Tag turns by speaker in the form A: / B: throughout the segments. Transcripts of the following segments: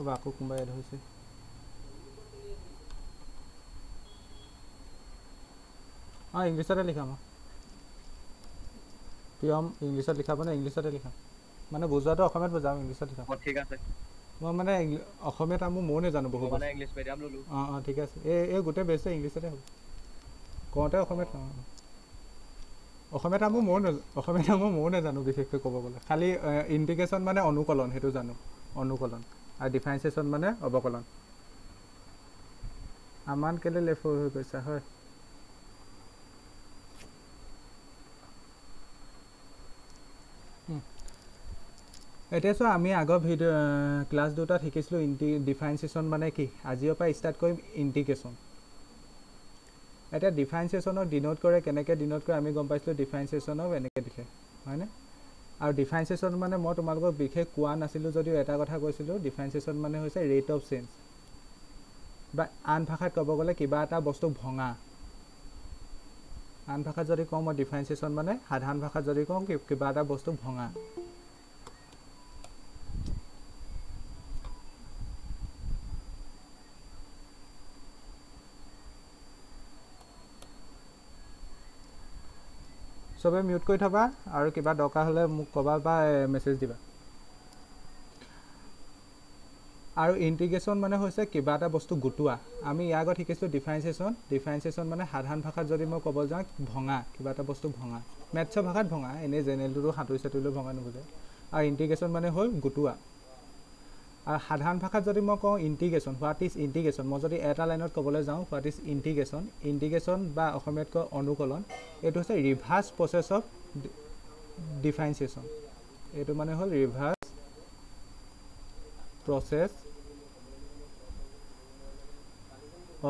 A: হ'ব আকৌ কোনোবা এড হৈছে অঁ ইংলিছতে লিখাম মই প্ৰিয়ম ইংলিছত লিখা মানে ইংলিছতে লিখাম মানে বুজোৱাটো অসমীয়াত বুজাম ইংলিছত লিখাম ঠিক আছে মই মানে অসমীয়াত আমি ময়ো নেজানো বহু অঁ অঁ ঠিক আছে এই এই গোটেই বেছি ইংলিছতে হ'ব কওঁতে অসমীয়াত কওঁ অসমীয়াত আমি ময়ো নাজানো অসমীয়াত আমি ময়ো নাজানো বিশেষকৈ ক'ব গ'লে খালি ইণ্টিগ্ৰেশ্যন মানে অনুকলন সেইটো জানো অনুকলন আৰু ডিফাৰেঞ্চিয়েশ্যন মানে অৱকলন আমান কেলৈ লেফ হৈ গৈছা হয় এতিয়া চোৱা আমি আগৰ ভিডিঅ' ক্লাছ দুটাত শিকিছিলোঁ ইণ্টি ডিফাৰেঞ্চিয়েশ্যন মানে কি আজিৰ পৰা ষ্টাৰ্ট কৰিম ইণ্টিগ্ৰেশ্যন এতিয়া ডিফাৰেঞ্চিয়েশ্যনক ডিনট কৰে কেনেকৈ ডিনট কৰে আমি গম পাইছিলোঁ ডিফাৰেঞ্চিয়েশ্যনক এনেকৈ দিছে হয়নে আৰু ডিফাৰেঞ্চিয়েশ্যন মানে মই তোমালোকক বিশেষ কোৱা নাছিলোঁ যদিও এটা কথা কৈছিলোঁ ডিফাৰেঞ্চিয়েশ্যন মানে হৈছে ৰেট অফ চেঞ্জ বা আন ভাষাত ক'ব গ'লে কিবা এটা বস্তু ভঙা আন ভাষাত যদি কওঁ মই ডিফাৰেঞ্চিয়েশ্যন মানে সাধাৰণ ভাষাত যদি কওঁ কিবা এটা বস্তু ভঙা চবে মিউট কৰি থবা আৰু কিবা দৰকাৰ হ'লে মোক ক'বা বা মেছেজ দিবা আৰু ইণ্টিগ্ৰেশ্যন মানে হৈছে কিবা এটা বস্তু গোটোৱা আমি ইয়াৰ আগত শিকিছোঁ ডিফাৰেঞ্চিয়েশ্যন ডিফাৰেঞ্চিয়েশ্যন মানে সাধাৰণ ভাষাত যদি মই ক'ব যাওঁ ভঙা কিবা এটা বস্তু ভঙা মেথছৰ ভাষাত ভঙা এনেই জেনেৰেলটোতো সাঁতুৰি চাঁতুৰিলেও ভঙা নুবুজে আৰু ইণ্টিগ্ৰেশ্যন মানে হ'ল গোটোৱা আৰু সাধাৰণ ভাষাত যদি মই কওঁ ইণ্টিগ্ৰেশ্যন হোৱাট ইজ ইণ্টিগেশ্যন মই যদি এটা লাইনত ক'বলৈ যাওঁ হোৱাট ইজ ইণ্টিগেশ্যন ইণ্টিগেশ্যন বা অসমীয়াত কয় অনুকলন এইটো হৈছে ৰিভাৰ্চ প্ৰচেছ অফ ডিফাৰেঞ্চিয়েশ্যন এইটো মানে হ'ল ৰিভাৰ্চ প্ৰচেছ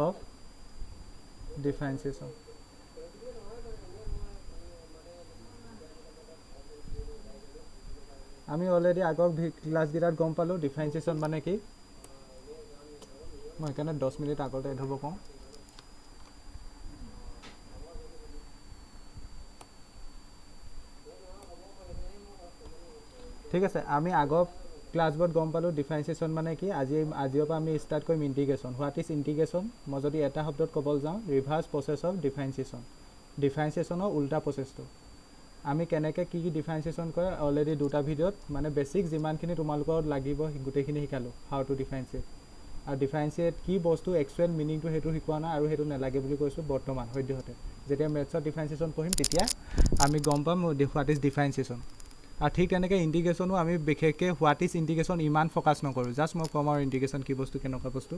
A: অফ ডিফাৰেঞ্চিয়েশ্যন আমি অলরেডি আগর ক্লাসগুলো গম পালো ডিফারেন্সিয়েশন মানে কি মই কেন দশ মিনিট আগতে এড হব কম ঠিক আছে আমি আগর ক্লাসব গম পালো ডিফারেন্সিয়েশন মানে কি আজি আজিৰ পৰা আমি স্টাৰ্ট কৰিম ইন্টিগ্ৰেশন হোৱাট ইজ ইন্টিগ্ৰেশন মই যদি এটা শব্দত কবল যাও ৰিভাৰ্স প্ৰসেস অফ ডিফাৰেন্সিয়েশন ডিফাৰেন্সিয়েশনেৰ উল্টা প্ৰসেসটা আমি কেনেকৈ কি কি ডিফাৰেঞ্চিয়েশ্যন কৰে অলৰেডি দুটা ভিডিঅ'ত মানে বেছিক যিমানখিনি তোমালোকৰ লাগিব গোটেইখিনি শিকালোঁ হাউ টু ডিফাৰেঞ্চিয়েট আৰু ডিফাৰেঞ্চিয়েট কি বস্তু এক্সুৱেল মিনিংটো সেইটো শিকোৱা নাই আৰু সেইটো নেলাগে বুলি কৈছোঁ বৰ্তমান সদ্যহতে যেতিয়া মেথছত ডিফাৰেঞ্চিয়েশ্যন পঢ়িম তেতিয়া আমি গম পাম হোৱাট ইজ ডিফাৰেঞ্চিয়েশ্যন আৰু ঠিক তেনেকৈ ইণ্টিগ্ৰেশ্যনো আমি বিশেষকৈ হোৱাট ইজ ইণ্টিগ্ৰেশ্যন ইমান ফ'কাছ নকৰোঁ জাষ্ট মই ক'ম আৰু ইণ্টিগ্ৰেশ্যন কি বস্তু কেনেকুৱা বস্তু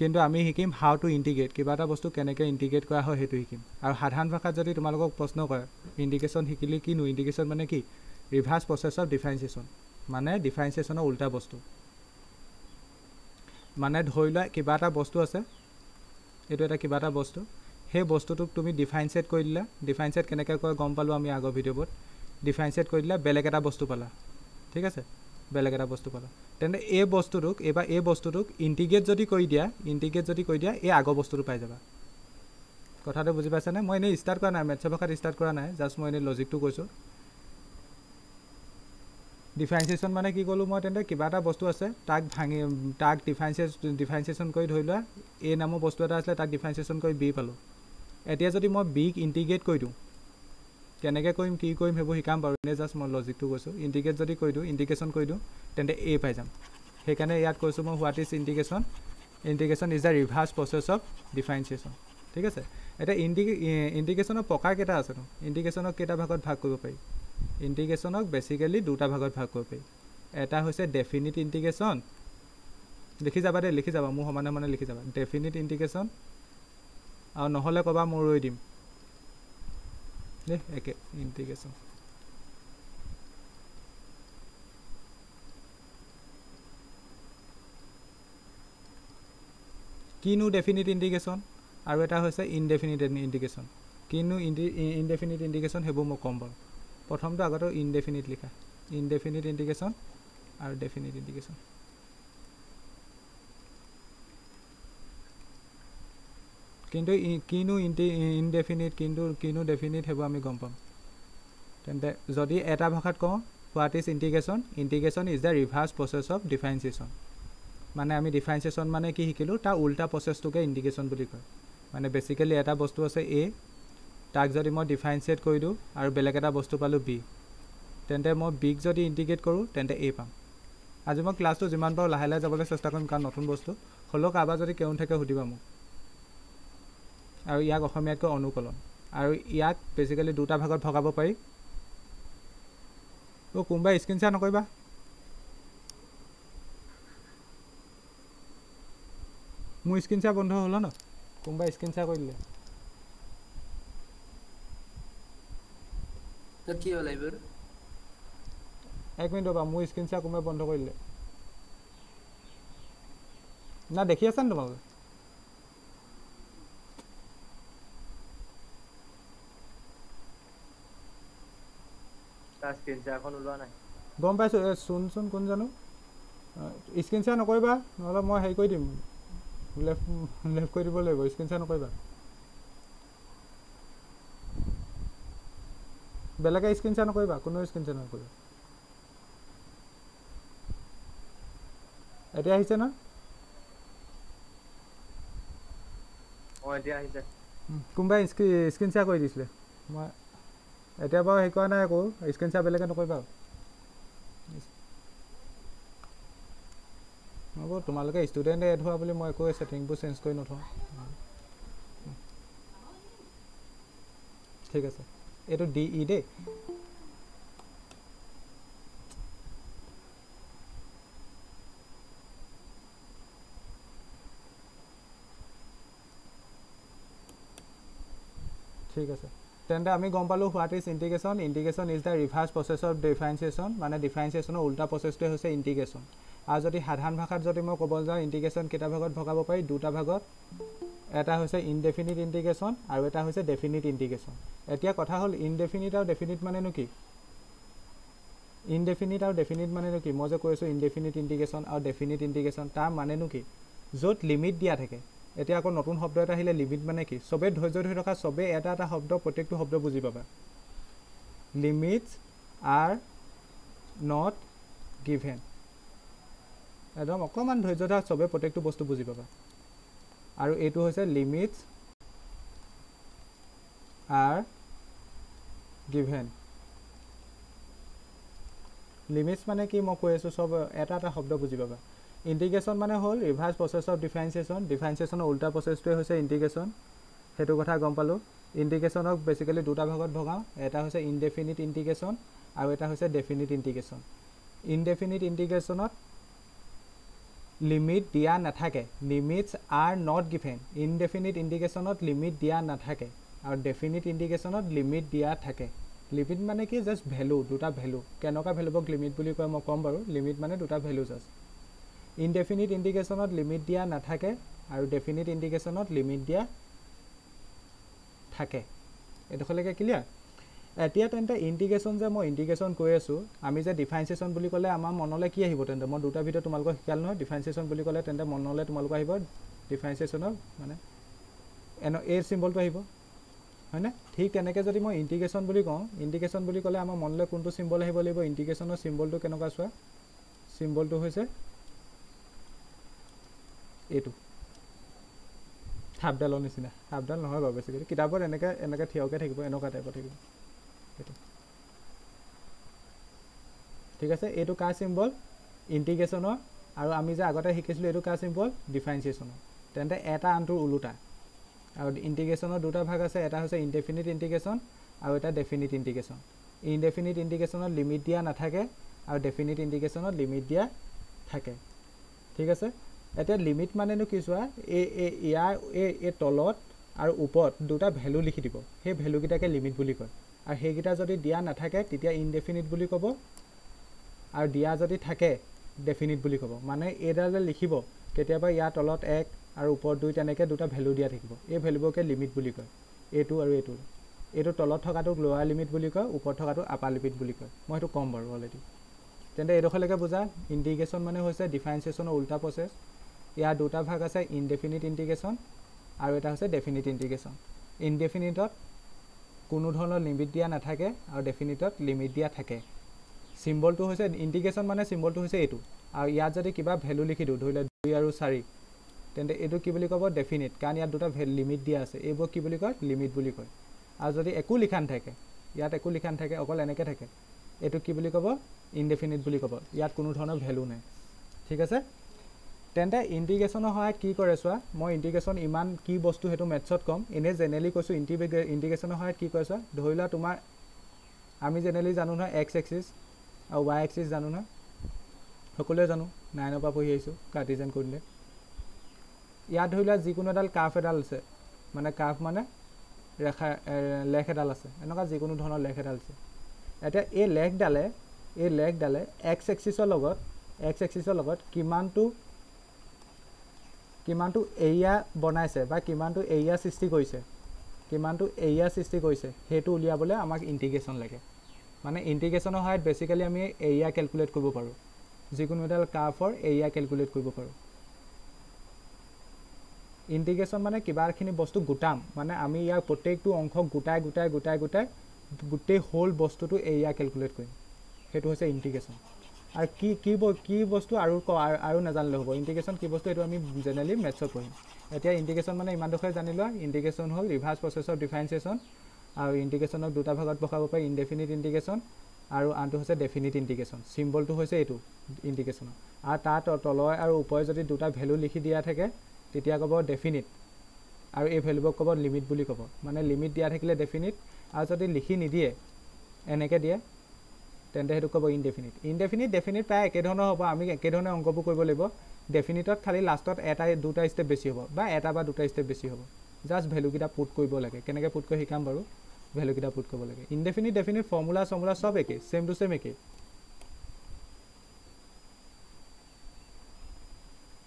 A: কিন্তু আমি শিকিম হাউ টু ইণ্টিগ্ৰেট কিবা এটা বস্তু কেনেকৈ ইণ্টিগ্ৰেট কৰা হয় সেইটো শিকিম আৰু সাধাৰণ ভাষাত যদি তোমালোকক প্ৰশ্ন কৰে ইণ্টিগ্ৰেশ্যন শিকিলে কিনো ইণ্টিগ্ৰেশ্যন মানে কি ৰিভাৰ্ছ প্ৰচেছ অফ ডিফাৰেঞ্চিয়েশ্যন মানে ডিফাৰেঞ্চিয়েশ্যনৰ উল্টা বস্তু মানে ধৰি লোৱা কিবা এটা বস্তু আছে এইটো এটা কিবা এটা বস্তু সেই বস্তুটোক তুমি ডিফাইনচিয়েট কৰি দিলা ডিফাইনচিয়েট কেনেকৈ কৰে গম পালোঁ আমি আগৰ ভিডিঅ'বোৰত ডিফাইনচিয়েট কৰি দিলা বেলেগ এটা বস্তু পালা ঠিক আছে বেলেগ এটা বস্তু পালোঁ তেন্তে এই বস্তুটোক এইবাৰ এই বস্তুটোক ইণ্টিগ্ৰেট যদি কৰি দিয়া ইণ্টিগ্ৰেট যদি কৰি দিয়া এই আগৰ বস্তুটো পাই যাবা কথাটো বুজি পাইছানে মই এনেই ষ্টাৰ্ট কৰা নাই মেথছৰ ভাষাত ষ্টাৰ্ট কৰা নাই জাষ্ট মই এনেই লজিকটো কৈছোঁ ডিফাৰেঞ্চিয়েশ্যন মানে কি ক'লোঁ মই তেন্তে কিবা এটা বস্তু আছে তাক ভাঙি তাক ডিফাৰেঞ্চিয়ে ডিফাৰেঞ্চিয়েশ্যন কৰি ধৰি লোৱা এই নামৰ বস্তু এটা আছিলে তাক ডিফাৰেঞ্চিয়েশ্যন কৰি বি পালোঁ এতিয়া যদি মই বিক ইণ্টিগ্ৰেট কৰি দিওঁ কেনেকৈ কৰিম কি কৰিম সেইবোৰ শিকাম বাৰু এনেই জাষ্ট মই লজিকটো কৈছোঁ ইণ্ডিকেট যদি কৈ দিওঁ ইণ্ডিকেশ্যন কৰি দিওঁ তেন্তে এ পাই যাম সেইকাৰণে ইয়াত কৈছোঁ মই what is integration integration is the reverse process of differentiation ঠিক আছে এতিয়া ইণ্ডি ইণ্ডিকেশ্যনৰ প্ৰকাৰ কেইটা আছেনো ইণ্ডিকেশ্যনক কেইটা ভাগত ভাগ কৰিব পাৰি ইণ্ডিকেশ্যনক বেচিকেলি দুটা ভাগত ভাগ কৰিব পাৰি এটা হৈছে ডেফিনিট ইণ্ডিকেশ্যন লিখি যাবা দেই লিখি যাবা মোৰ সমানে সমানে লিখি যাবা ডেফিনিট ইণ্ডিকেশ্যন আৰু নহ'লে ক'বা মই ৰৈ দিম Ne, ecke, integer কিনো ডেফিনিট ইণ্ডিকেশ্যন আৰু এটা হৈছে ইনডেফিনিট ইণ্ডিকেশ্যন কিনো ইণ্ডি ইনডেফিনিট ইণ্ডিকেশ্যন সেইবোৰ মই ক'ম বাৰু প্ৰথমটো আগতে ইনডেফিনিট লিখা ইনডেফিনিট ইণ্ডিকেশ্যন আৰু ডেফিনিট ইণ্ডিকেশ্যন কিন্তু কিনো ইনটি ইনডেফিনিট কিন্তু কিনো ডেফিনিট সেইবোৰ আমি গম পাম তেন্তে যদি এটা ভাষাত কওঁ what is integration integration is the reverse process of differentiation মানে আমি ডিফাৰেঞ্চিয়েশ্যন মানে কি শিকিলোঁ তাৰ উল্টা প্ৰচেছটোকে ইণ্টিগ্ৰেশ্যন বুলি কয় মানে বেচিকেলি এটা বস্তু আছে এ তাক যদি মই ডিফাৰেঞ্চিয়েট কৰি দিওঁ আৰু বেলেগ এটা বস্তু পালোঁ বি তেন্তে মই বিক যদি ইণ্টিগ্ৰেট কৰোঁ তেন্তে এ পাম আজি মই ক্লাছটো যিমান পাৰোঁ লাহে লাহে যাবলৈ চেষ্টা কৰিম কাৰণ নতুন বস্তু হ'লেও কাৰোবাৰ যদি কেউন থাকে সুধিবা মোক আৰু ইয়াক অসমীয়াতকৈ অনুকলন আৰু ইয়াক বেচিকেলি দুটা ভাগত ভগাব পাৰি অ' কোনোবাই স্ক্ৰীন শ্বেয়াৰ নকৰিবা মোৰ স্ক্ৰীন শ্বেয়াৰ বন্ধ হ'ল ন কোনোবাই স্ক্ৰীন শ্বেয়াৰ কৰি দিলে কি হ'ল এইবোৰ এক মিনিট ৰ'বা মোৰ স্ক্ৰীন শ্বেয়াৰ কোনোবাই বন্ধ কৰিলে দিলে না দেখি আছা নি তোমালোকে গম পাইছো এই চোন কোন জানো স্ক্ৰীণ শ্বেয়াৰ নকৰিবা নহ'লে মই হেৰি কৰি দিম লেফ্ট লেফ্ট কৰি দিব লাগিব স্ক্ৰীণ শ্বেয়াৰ নকৰিবা বেলেগে স্ক্ৰীণ শ্বেয়াৰ নকৰিবা কোনো স্ক্ৰীণ শ্বেয়াৰ নকৰিবা এতিয়া আহিছে ন কোনোবাই স্ক্ৰীণ শ্বেয়াৰ কৰি দিছিলে মই এতিয়া বাৰু হেৰি কৰা নাই আকৌ স্ক্ৰীণ চাই বেলেগে নকৰিবা আৰু হ'ব তোমালোকে ষ্টুডেণ্ট এড হোৱা বুলি মই একো ছেটিংবোৰ চেঞ্জ কৰি নথওঁ ঠিক আছে এইটো ডি ই e দেই ঠিক আছে তেন্তে আমি গম পালোঁ what is integration integration is the reverse process of differentiation মানে ডিফাৰেঞ্চিয়েশ্যনৰ উল্টা প্ৰচেছটোৱে হৈছে ইণ্টিগ্ৰেশ্যন আৰু যদি সাধাৰণ ভাষাত যদি মই ক'ব যাওঁ ইণ্টিগ্ৰেশ্যন কেইটা ভাগত ভগাব পাৰি দুটা ভাগত এটা হৈছে ইনডেফিনিট ইণ্টিগ্ৰেশ্যন আৰু এটা হৈছে ডেফিনিট ইণ্টিগ্ৰেশ্যন এতিয়া কথা হ'ল ইনডেফিনিট আৰু ডেফিনিট মানেনো কি ইনডেফিনিট আৰু ডেফিনিট মানেনো কি মই যে কৈছোঁ ইনডেফিনিট ইণ্টিগ্ৰেশ্যন আৰু ডেফিনিট ইণ্টিগ্ৰেশ্যন তাৰ মানেনো কি য'ত লিমিট দিয়া থাকে এতিয়া আকৌ নতুন শব্দ এটা আহিলে লিমিট মানে কি চবেই ধৈৰ্য ধৰি থকা চবেই এটা এটা শব্দ প্ৰত্যেকটো শব্দ বুজি পাবা লিমিটছ আৰ নট গিভেন একদম অকণমান ধৈৰ্য থকা চবেই প্ৰত্যেকটো বস্তু বুজি পাবা আৰু এইটো হৈছে লিমিটছ আৰ গিভেন লিমিটছ মানে কি মই কৈ আছোঁ চব এটা এটা শব্দ বুজি পাবা ইণ্টিগ্ৰেশ্যন মানে হ'ল ৰিভাৰ্ছ প্ৰচেছ অফ ডিফাৰেঞ্চিয়েশ্যন ডিফাৰেঞ্চিয়েশ্যনৰ উল্টা প্ৰচেছটোৱে হৈছে ইণ্টিগ্ৰেশ্যন সেইটো কথা গম পালোঁ ইণ্টিগ্ৰেশ্যনক বেচিকেলি দুটা ভাগত ভগাওঁ এটা হৈছে ইনডেফিনিট ইণ্টিগ্ৰেশ্যন আৰু এটা হৈছে ডেফিনিট ইণ্টিগ্ৰেশ্যন ইনডেফিনিট ইণ্টিগ্ৰেশ্যনত লিমিট দিয়া নাথাকে limits are not given indefinite ইণ্টিগ্ৰেশ্যনত লিমিট দিয়া নাথাকে আৰু ডেফিনিট ইণ্টিগ্ৰেশ্যনত লিমিট দিয়া থাকে লিমিট মানে কি জাষ্ট ভেলু দুটা ভেলু কেনেকুৱা ভেলুবক লিমিট বুলি কয় মই ক'ম বাৰু লিমিট মানে দুটা ভেলু জাষ্ট ইনডেফিনিট ইণ্ডিকেশ্যনত লিমিট দিয়া নাথাকে আৰু ডেফিনিট ইণ্ডিকেশ্যনত লিমিট দিয়া থাকে এইডোখৰলৈকে ক্লিয়াৰ এতিয়া তেন্তে ইণ্টিগ্ৰেশ্যন যে মই ইণ্টিগ্ৰেশ্যন কৈ আছোঁ আমি যে ডিফাৰেঞ্চিয়েশ্যন বুলি ক'লে আমাৰ মনলৈ কি আহিব তেন্তে মই দুটা ভিডিঅ' তোমালোকক শিকালোঁ নহয় ডিফাৰেঞ্চিয়েশ্যন বুলি ক'লে তেন্তে মনলৈ তোমালোকক আহিব ডিফাৰেঞ্চিয়েশ্যনৰ মানে এন এ চিম্বলটো আহিব হয়নে ঠিক তেনেকৈ যদি মই ইণ্টিগ্ৰেশ্যন বুলি কওঁ ইণ্টিগ্ৰেশ্যন বুলি ক'লে আমাৰ মনলৈ কোনটো চিম্বল আহিব লাগিব ইণ্টিগ্ৰেশ্যনৰ চিম্বলটো কেনেকুৱা চোৱা চিম্বলটো হৈছে এইটো হাফডালৰ নিচিনা হাফডাল নহয় বাৰু বেছিকৈ কিতাপত এনেকৈ এনেকৈ থিয়কে থাকিব এনেকুৱা টাইপত থাকিব এইটো ঠিক আছে এইটো কাৰ চিম্বল ইণ্টিগ্ৰেশ্যনৰ আৰু আমি যে আগতে শিকিছিলোঁ এইটো কাৰ চিম্বল ডিফাৰেঞ্চিয়েশ্যনৰ তেন্তে এটা আনটোৰ ওলোটা আৰু ইণ্টিগ্ৰেশ্যনৰ দুটা ভাগ আছে এটা হৈছে ইনডেফিনিট ইণ্টিগ্ৰেশ্যন আৰু এটা ডেফিনিট ইণ্টিগ্ৰেশ্যন ইনডেফিনিট ইণ্টিগ্ৰেশ্যনত লিমিট দিয়া নাথাকে আৰু ডেফিনিট ইণ্টিগ্ৰেশ্যনত লিমিট দিয়া থাকে ঠিক আছে এতিয়া লিমিট মানেনো কি চোৱা এই এই ইয়াৰ এই এই তলত আৰু ওপৰত দুটা ভেলু লিখি দিব সেই ভেলুকেইটাকে লিমিট বুলি কয় আৰু সেইকেইটা যদি দিয়া নাথাকে তেতিয়া ইনডেফিনিট বুলি ক'ব আৰু দিয়া যদি থাকে ডেফিনিট বুলি ক'ব মানে এইডাল যে লিখিব কেতিয়াবা ইয়াৰ তলত এক আৰু ওপৰত দুই তেনেকৈ দুটা ভেলু দিয়া থাকিব এই ভেলুবোৰকে লিমিট বুলি কয় এইটো আৰু এইটো এইটো তলত থকাটোক লোৱাৰ লিমিট বুলি কয় ওপৰত থকাটো আপাৰ লিমিট বুলি কয় মই সেইটো ক'ম বাৰু অলৰেডি তেন্তে এইডোখৰলৈকে বুজা ইণ্টিগ্ৰেশ্যন মানে হৈছে ডিফাৰেঞ্চিয়েশ্যনৰ উল্টা প্ৰচেছ ইয়াৰ দুটা ভাগ আছে ইনডেফিনিট ইণ্টিগ্ৰেশ্যন আৰু এটা হৈছে ডেফিনিট ইণ্টিগ্ৰেশ্যন ইনডেফিনিটত কোনো ধৰণৰ লিমিট দিয়া নাথাকে আৰু ডেফিনিটত লিমিট দিয়া থাকে চিম্বলটো হৈছে ইণ্টিগ্ৰেশ্যন মানে চিম্বলটো হৈছে এইটো আৰু ইয়াত যদি কিবা ভেলু লিখি দিওঁ ধৰি লওক দুই আৰু চাৰি তেন্তে এইটো কি বুলি ক'ব ডেফিনিট কাৰণ ইয়াত দুটা লিমিট দিয়া আছে এইবোৰ কি বুলি কয় লিমিট বুলি কয় আৰু যদি একো লিখা নাথাকে ইয়াত একো লিখা নাথাকে অকল এনেকৈ থাকে এইটো কি বুলি ক'ব ইনডেফিনিট বুলি ক'ব ইয়াত কোনো ধৰণৰ ভেলু নাই ঠিক আছে তেন্তে ইণ্টিগ্ৰেশ্যনৰ সহায়ত কি কৰে চোৱা মই ইণ্টিগ্ৰেশ্যন ইমান কি বস্তু সেইটো মেথছত ক'ম এনেই জেনেৰেলি কৈছোঁ ইণ্টিগ্ৰে ইণ্টিগ্ৰেশ্যনৰ সহায়ত কি কৰে চোৱা ধৰি লোৱা তোমাৰ আমি জেনেৰেলি জানো নহয় এক্স এক্সিছ আৰু ৱাই এক্সিছ জানো নহয় সকলোৱে জানো নাইনৰ পৰা পঢ়ি আহিছোঁ কাৰ্টিজেন কৰিলে ইয়াত ধৰি লোৱা যিকোনো এডাল কাফ এডাল আছে মানে কাফ মানে ৰেখা লেখ এডাল আছে এনেকুৱা যিকোনো ধৰণৰ লেখ এডাল আছে এতিয়া এই লেখডালে এই লেখডালে এক্স এক্সিছৰ লগত এক্স এক্সিছৰ লগত কিমানটো কিমানটো এৰিয়া বনাইছে বা কিমানটো এৰিয়া সৃষ্টি কৰিছে কিমানটো এৰিয়া সৃষ্টি কৰিছে সেইটো উলিয়াবলৈ আমাক ইণ্টিগ্ৰেশ্যন লাগে মানে ইণ্টিগ্ৰেশ্যনৰ সহায়ত বেচিকেলি আমি এৰিয়া কেলকুলেট কৰিব পাৰোঁ যিকোনো এডাল কাৰ্ফৰ এৰিয়া কেলকুলেট কৰিব পাৰোঁ ইণ্টিগ্ৰেশ্যন মানে কিবাখিনি বস্তু গোটাম মানে আমি ইয়াৰ প্ৰত্যেকটো অংশ গোটাই গোটাই গোটাই গোটাই গোটেই হ'ল বস্তুটো এৰিয়া কেলকুলেট কৰিম সেইটো হৈছে ইণ্টিগ্ৰেশ্যন আৰু কি কি কি বস্তু আৰু ক আৰু নাজানিলে হ'ব ইণ্টিগ্ৰেশ্যন কি বস্তু এইটো আমি জেনেৰেলি মেথছত পঢ়িম এতিয়া ইণ্টিগ্ৰেশ্যন মানে ইমান দুখৰে জানি লোৱা ইণ্টিগ্ৰেশ্যন হ'ল ৰিভাৰ্ছ প্ৰচেছ অফ ডিফাৰেঞ্চিয়েশ্যন আৰু ইণ্টিগ্ৰেশ্যনক দুটা ভাগত বঢ়াব পাৰি ইনডেফিনিট ইণ্টিগ্ৰেশ্যন আৰু আনটো হৈছে ডেফিনিট ইণ্টিগ্ৰেশ্যন চিম্বলটো হৈছে এইটো ইণ্টিগ্ৰেশ্যনৰ আৰু তাত তলৰ আৰু ওপৰে যদি দুটা ভেলু লিখি দিয়া থাকে তেতিয়া ক'ব ডেফিনিট আৰু এই ভেলুবোৰক ক'ব লিমিট বুলি ক'ব মানে লিমিট দিয়া থাকিলে ডেফিনিট আৰু যদি লিখি নিদিয়ে এনেকৈ দিয়ে তেন্তে সেইটো ক'ব ইনডেফিনিট ইনডেফিনিট ডেফিনিট প্ৰায় একেধৰণৰ হ'ব আমি একেধৰণে অংকবোৰ কৰিব লাগিব ডেফিনিটত খালী লাষ্টত এটা দুটা ষ্টেপ বেছি হ'ব বা এটা বা দুটা ষ্টেপ বেছি হ'ব জাষ্ট ভেলুকেইটা পুট কৰিব লাগে কেনেকৈ পুট কৰি শিকাম বাৰু ভেলুকেইটা পুট কৰিব লাগে ইনডেফিনিট ডেফিনিট ফৰ্মুলা চৰ্মুলা চব একেই চেম টু চেম একেই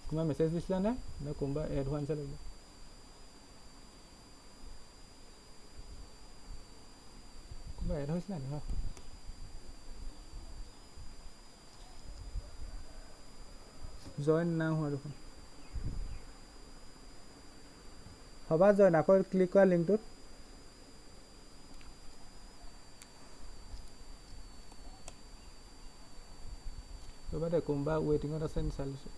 A: কোনোবা মেছেজ দিছিলে নে নে কোনোবা এড হোৱা এডভান্সে লাগিব কোনোবা এড হৈছিলে নে হয় জইন নাও হোৱা দেখোন হ'বা জইন আকৌ ক্লিক কৰা লিংকটোত ৰবা দে কোনোবা ৱেটিঙত আছে নি চালিছোঁ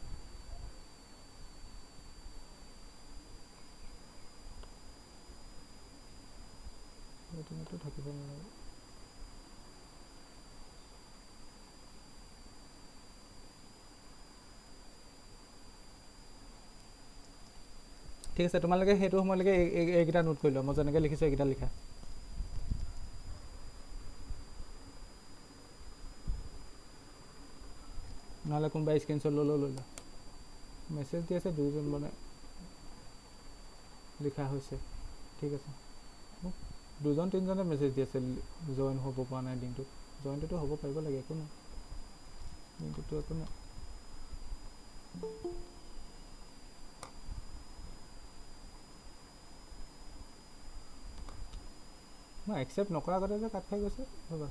A: ৱেটিঙতো থাকিব নালাগে ঠিক আছে তোমালোকে সেইটো সময়লৈকে এইকেইটা নোট কৰি লোৱা মই যেনেকৈ লিখিছোঁ এইকেইটা লিখা নহ'লে কোনোবাই স্ক্ৰীণশ্বট ল'লেও লৈ লোৱা মেছেজ দি আছে দুইজন মানে লিখা হৈছে ঠিক আছে মোক দুজন তিনিজনে মেছেজ দি আছে জইন হ'ব পৰা নাই দিনটোত জইনটোতো হ'ব পাৰিব লাগে একো নাই দিনটোতো একো নাই মই একচেপ্ট নকৰা গতে যে কাট খাই গৈছে হ'বা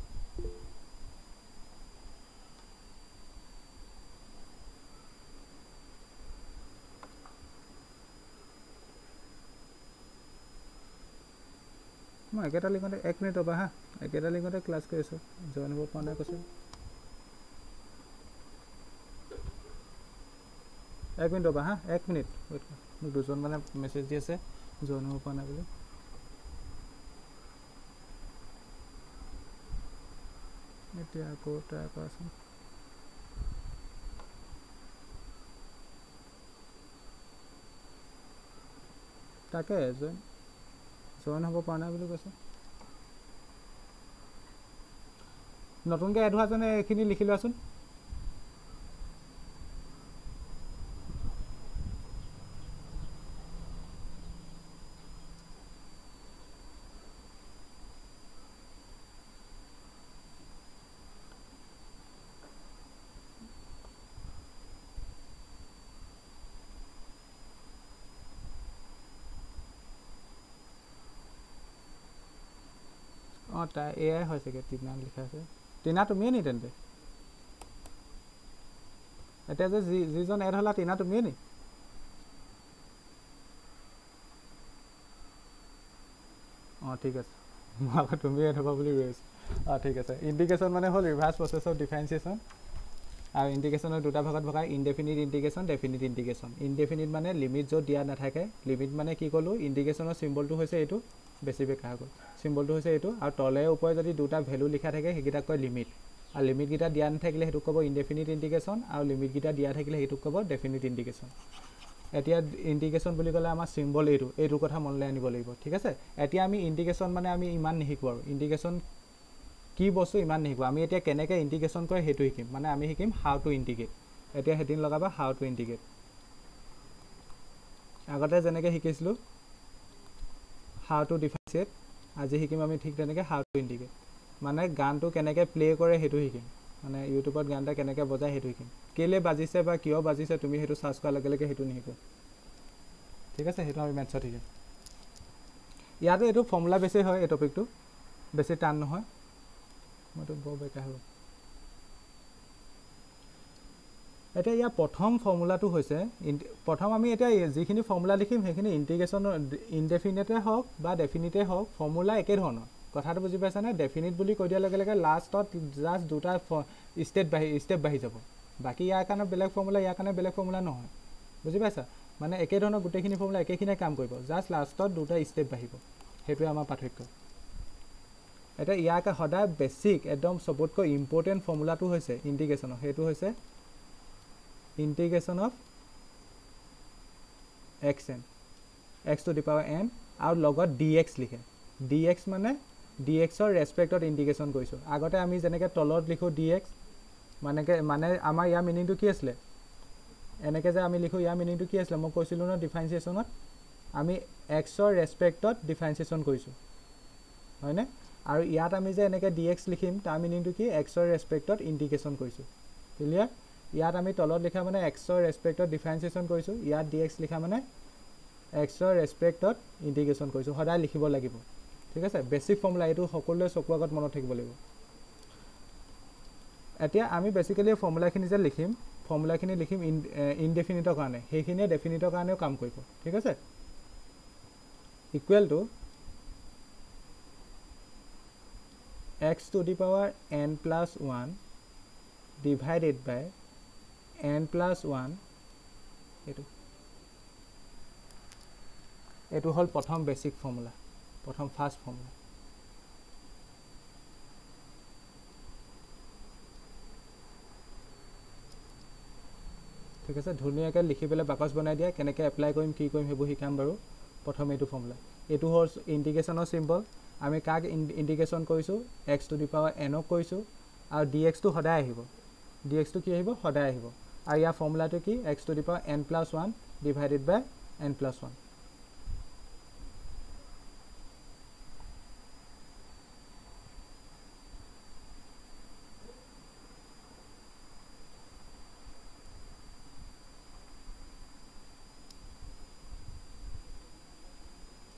A: মই একেটা লিংকতে এক মিনিট ৰ'বা হা একেটা লিংকতে ক্লাছ কৰি আছো জইন হ'ব পৰা নাই কৈছে এক মিনিট ৰ'বা হা এক মিনিট মোক দুজন মানে মেছেজ দি আছে জইন হ'ব পৰা নাই বুলি এতিয়া আকৌ ট্ৰাই কৰাচোন তাকে জইন জইন হ'ব পৰা নাই বুলি কৈছে নতুনকৈ এধোৱাজনে এইখিনি লিখি লোৱাচোন তাৰ এয়াই হয় চাগে টিনা লিখা আছে টিনা তুমিয়ে নি তেন্তে এতিয়া যে যি যিজন এড হ'লা টিনা তুমিয়ে নি অঁ ঠিক আছে মই আকৌ তুমি এড হ'বা বুলি ৰৈ আছোঁ অঁ ঠিক আছে ইণ্ডিকেশ্যন মানে হ'ল ৰিভাৰ্চ প্ৰচেছ অফ ডিফাৰেঞ্চিয়েশ্যন আৰু ইণ্ডিকেশ্যনৰ দুটা ভাগত ভগা indefinite integration definite integration indefinite মানে লিমিট য'ত দিয়া নাথাকে লিমিট মানে কি ক'লোঁ ইণ্ডিকেশ্যনৰ চিম্বলটো হৈছে এইটো বেছি বেকাৰ গ'ল চিম্বলটো হৈছে এইটো আৰু তলে ওপৰে যদি দুটা ভেলু লিখা থাকে সেইকেইটাক কয় লিমিট আৰু লিমিটকেইটা দিয়া নাথাকিলে সেইটোক ক'ব ইনডেফিনিট ইণ্টিগ্ৰেশ্যন আৰু লিমিটকেইটা দিয়া থাকিলে সেইটোক ক'ব ডেফিনিট ইণ্টিগ্ৰেশ্যন এতিয়া ইণ্টিগ্ৰেশ্যন বুলি ক'লে আমাৰ চিম্বল এইটো এইটোৰ কথা মনলৈ আনিব লাগিব ঠিক আছে এতিয়া আমি ইণ্টিগ্ৰেশ্যন মানে আমি ইমান নিশিকোঁ আৰু ইণ্টিগ্ৰেশ্যন কি বস্তু ইমান নিশিকোঁ আমি এতিয়া কেনেকৈ ইণ্টিগ্ৰেশ্যন কৰে সেইটো শিকিম মানে আমি শিকিম হাউ টু ইণ্টিগ্ৰেট এতিয়া হেডিং লগাবা হাউ টু ইণ্টিগ্ৰেট আগতে যেনেকৈ শিকিছিলোঁ হাউ টু ডিফাৰেঞ্চিয়েট আজি শিকিম আমি ঠিক তেনেকৈ হাউ টু ইণ্ডিকেট মানে গানটো কেনেকৈ প্লে' কৰে সেইটো শিকিম মানে ইউটিউবত গান এটা কেনেকৈ বজায় সেইটো শিকিম কেলৈ বাজিছে বা কিয় বাজিছে তুমি সেইটো চাৰ্চ কৰাৰ লগে লগে সেইটো নিশিকো ঠিক আছে সেইটো আমি মেথছত শিকিম ইয়াতে এইটো ফৰ্মুলা বেছি হয় এই টপিকটো বেছি টান নহয় মইতো বৰ বেকা এতিয়া ইয়াৰ প্ৰথম ফৰ্মুলাটো হৈছে প্ৰথম আমি এতিয়া যিখিনি ফৰ্মুলা লিখিম সেইখিনি ইণ্টিগ্ৰেশ্যন ইনডেফিনেটে হওক বা ডেফিনিটে হওক ফৰ্মুলা একে ধৰণৰ কথাটো বুজি পাইছানে ডেফিনিট বুলি কৈ দিয়াৰ লগে লগে লাষ্টত জাষ্ট দুটা ষ্টেপ বাঢ়ি ষ্টেপ বাঢ়ি যাব বাকী ইয়াৰ কাৰণে বেলেগ ফৰ্মুলা ইয়াৰ কাৰণে বেলেগ ফৰ্মুলা নহয় বুজি পাইছা মানে একে ধৰণৰ গোটেইখিনি ফৰ্মুলা একেখিনিয়ে কাম কৰিব জাষ্ট লাষ্টত দুটা ষ্টেপ বাঢ়িব সেইটোৱে আমাৰ পাৰ্থক্য এতিয়া ইয়াৰ সদায় বেছিক একদম চবতকৈ ইম্পৰ্টেণ্ট ফৰ্মুলাটো হৈছে ইণ্টিগ্ৰেশ্যনৰ সেইটো হৈছে integration of X N x to the power N আৰু লগত ডি এক্স লিখে ডি এক্স মানে ডি এক্সৰ ৰেচপেক্টত ইণ্টিগ্ৰেশ্যন কৰিছোঁ আগতে আমি যেনেকৈ তলত লিখোঁ ডি এক্স মানেকে মানে আমাৰ ইয়াৰ মিনিংটো কি আছিলে এনেকৈ যে আমি লিখোঁ ইয়াৰ মিনিংটো কি আছিলে মই কৈছিলোঁ ন ডিফাৰেঞ্চিয়েশ্যনত আমি এক্সৰ ৰেচপেক্টত ডিফাৰেঞ্চিয়েশ্যন কৰিছোঁ হয়নে আৰু ইয়াত আমি যে এনেকৈ ডি এক্স লিখিম তাৰ মিনিংটো কি এক্সৰ ৰেচপেক্টত ইণ্টিগ্ৰেশ্যন কৰিছোঁ ক্লিয়াৰ ইয়াত আমি তলত লিখা মানে এক্সৰ ৰেচপেক্টত ডিফাৰেঞ্চিয়েশ্যন কৰিছোঁ ইয়াত ডি এক্স লিখা মানে এক্সৰ ৰেচপেক্টত ইণ্টিগ্ৰেশ্যন কৰিছোঁ সদায় লিখিব লাগিব ঠিক আছে বেচিক ফৰ্মুলা এইটো সকলোৱে চকু আগত মনত থাকিব লাগিব এতিয়া আমি বেচিকেলি ফৰ্মুলাখিনি যে লিখিম ফৰ্মুলাখিনি লিখিম ইন ইনডেফিনিটৰ কাৰণে সেইখিনিয়ে ডেফিনিটৰ কাৰণেও কাম কৰিব ঠিক আছে equal to x to the power N plus one divided by N plus one এইটো এইটো হ'ল প্ৰথম বেচিক ফৰ্মুলা প্ৰথম ফাৰ্ষ্ট ফৰ্মুলা ঠিক আছে ধুনীয়াকৈ লিখি পেলাই বাকচ বনাই দিয়া কেনেকৈ এপ্লাই কৰিম কি কৰিম সেইবোৰ শিকাম বাৰু প্ৰথম এইটো ফৰ্মুলা এইটো হ'ল ইণ্টিগ্ৰেশ্যনৰ চিম্বল আমি কাক ইণ্টিগ্ৰেশ্যন কৰিছোঁ এক্স টু দি পাৱাৰ এনক কৰিছোঁ আৰু ডি এক্সটো সদায় আহিব ডি এক্সটো কি আহিব সদায় আহিব আৰু ইয়াৰ ফৰ্মুলাটো কি x to the power N plus one divided by N plus one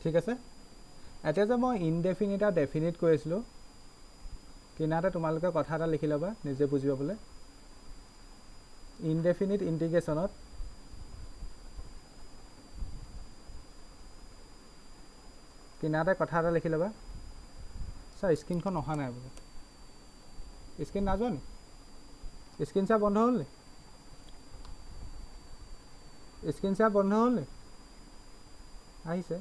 A: ঠিক আছে এতিয়া যে মই ইনডেফিনিট আৰু ডেফিনিট কৰিছিলোঁ আছিলোঁ কিনাতে তোমালোকে কথা এটা লিখি ল'বা নিজে বুজি পাবলৈ ইনডেফিনিট ইন্টিগ্ৰেশনত কিনাতে কথা এটা লিখি ল'বা ছাৰ স্ক্ৰীণখন অহা নাই বোলে স্ক্ৰীণ নাযোৱা নি স্ক্ৰীণ চাহ বন্ধ হ'ল নি স্ক্ৰীণ চাহ বন্ধ হ'ল নি আহিছে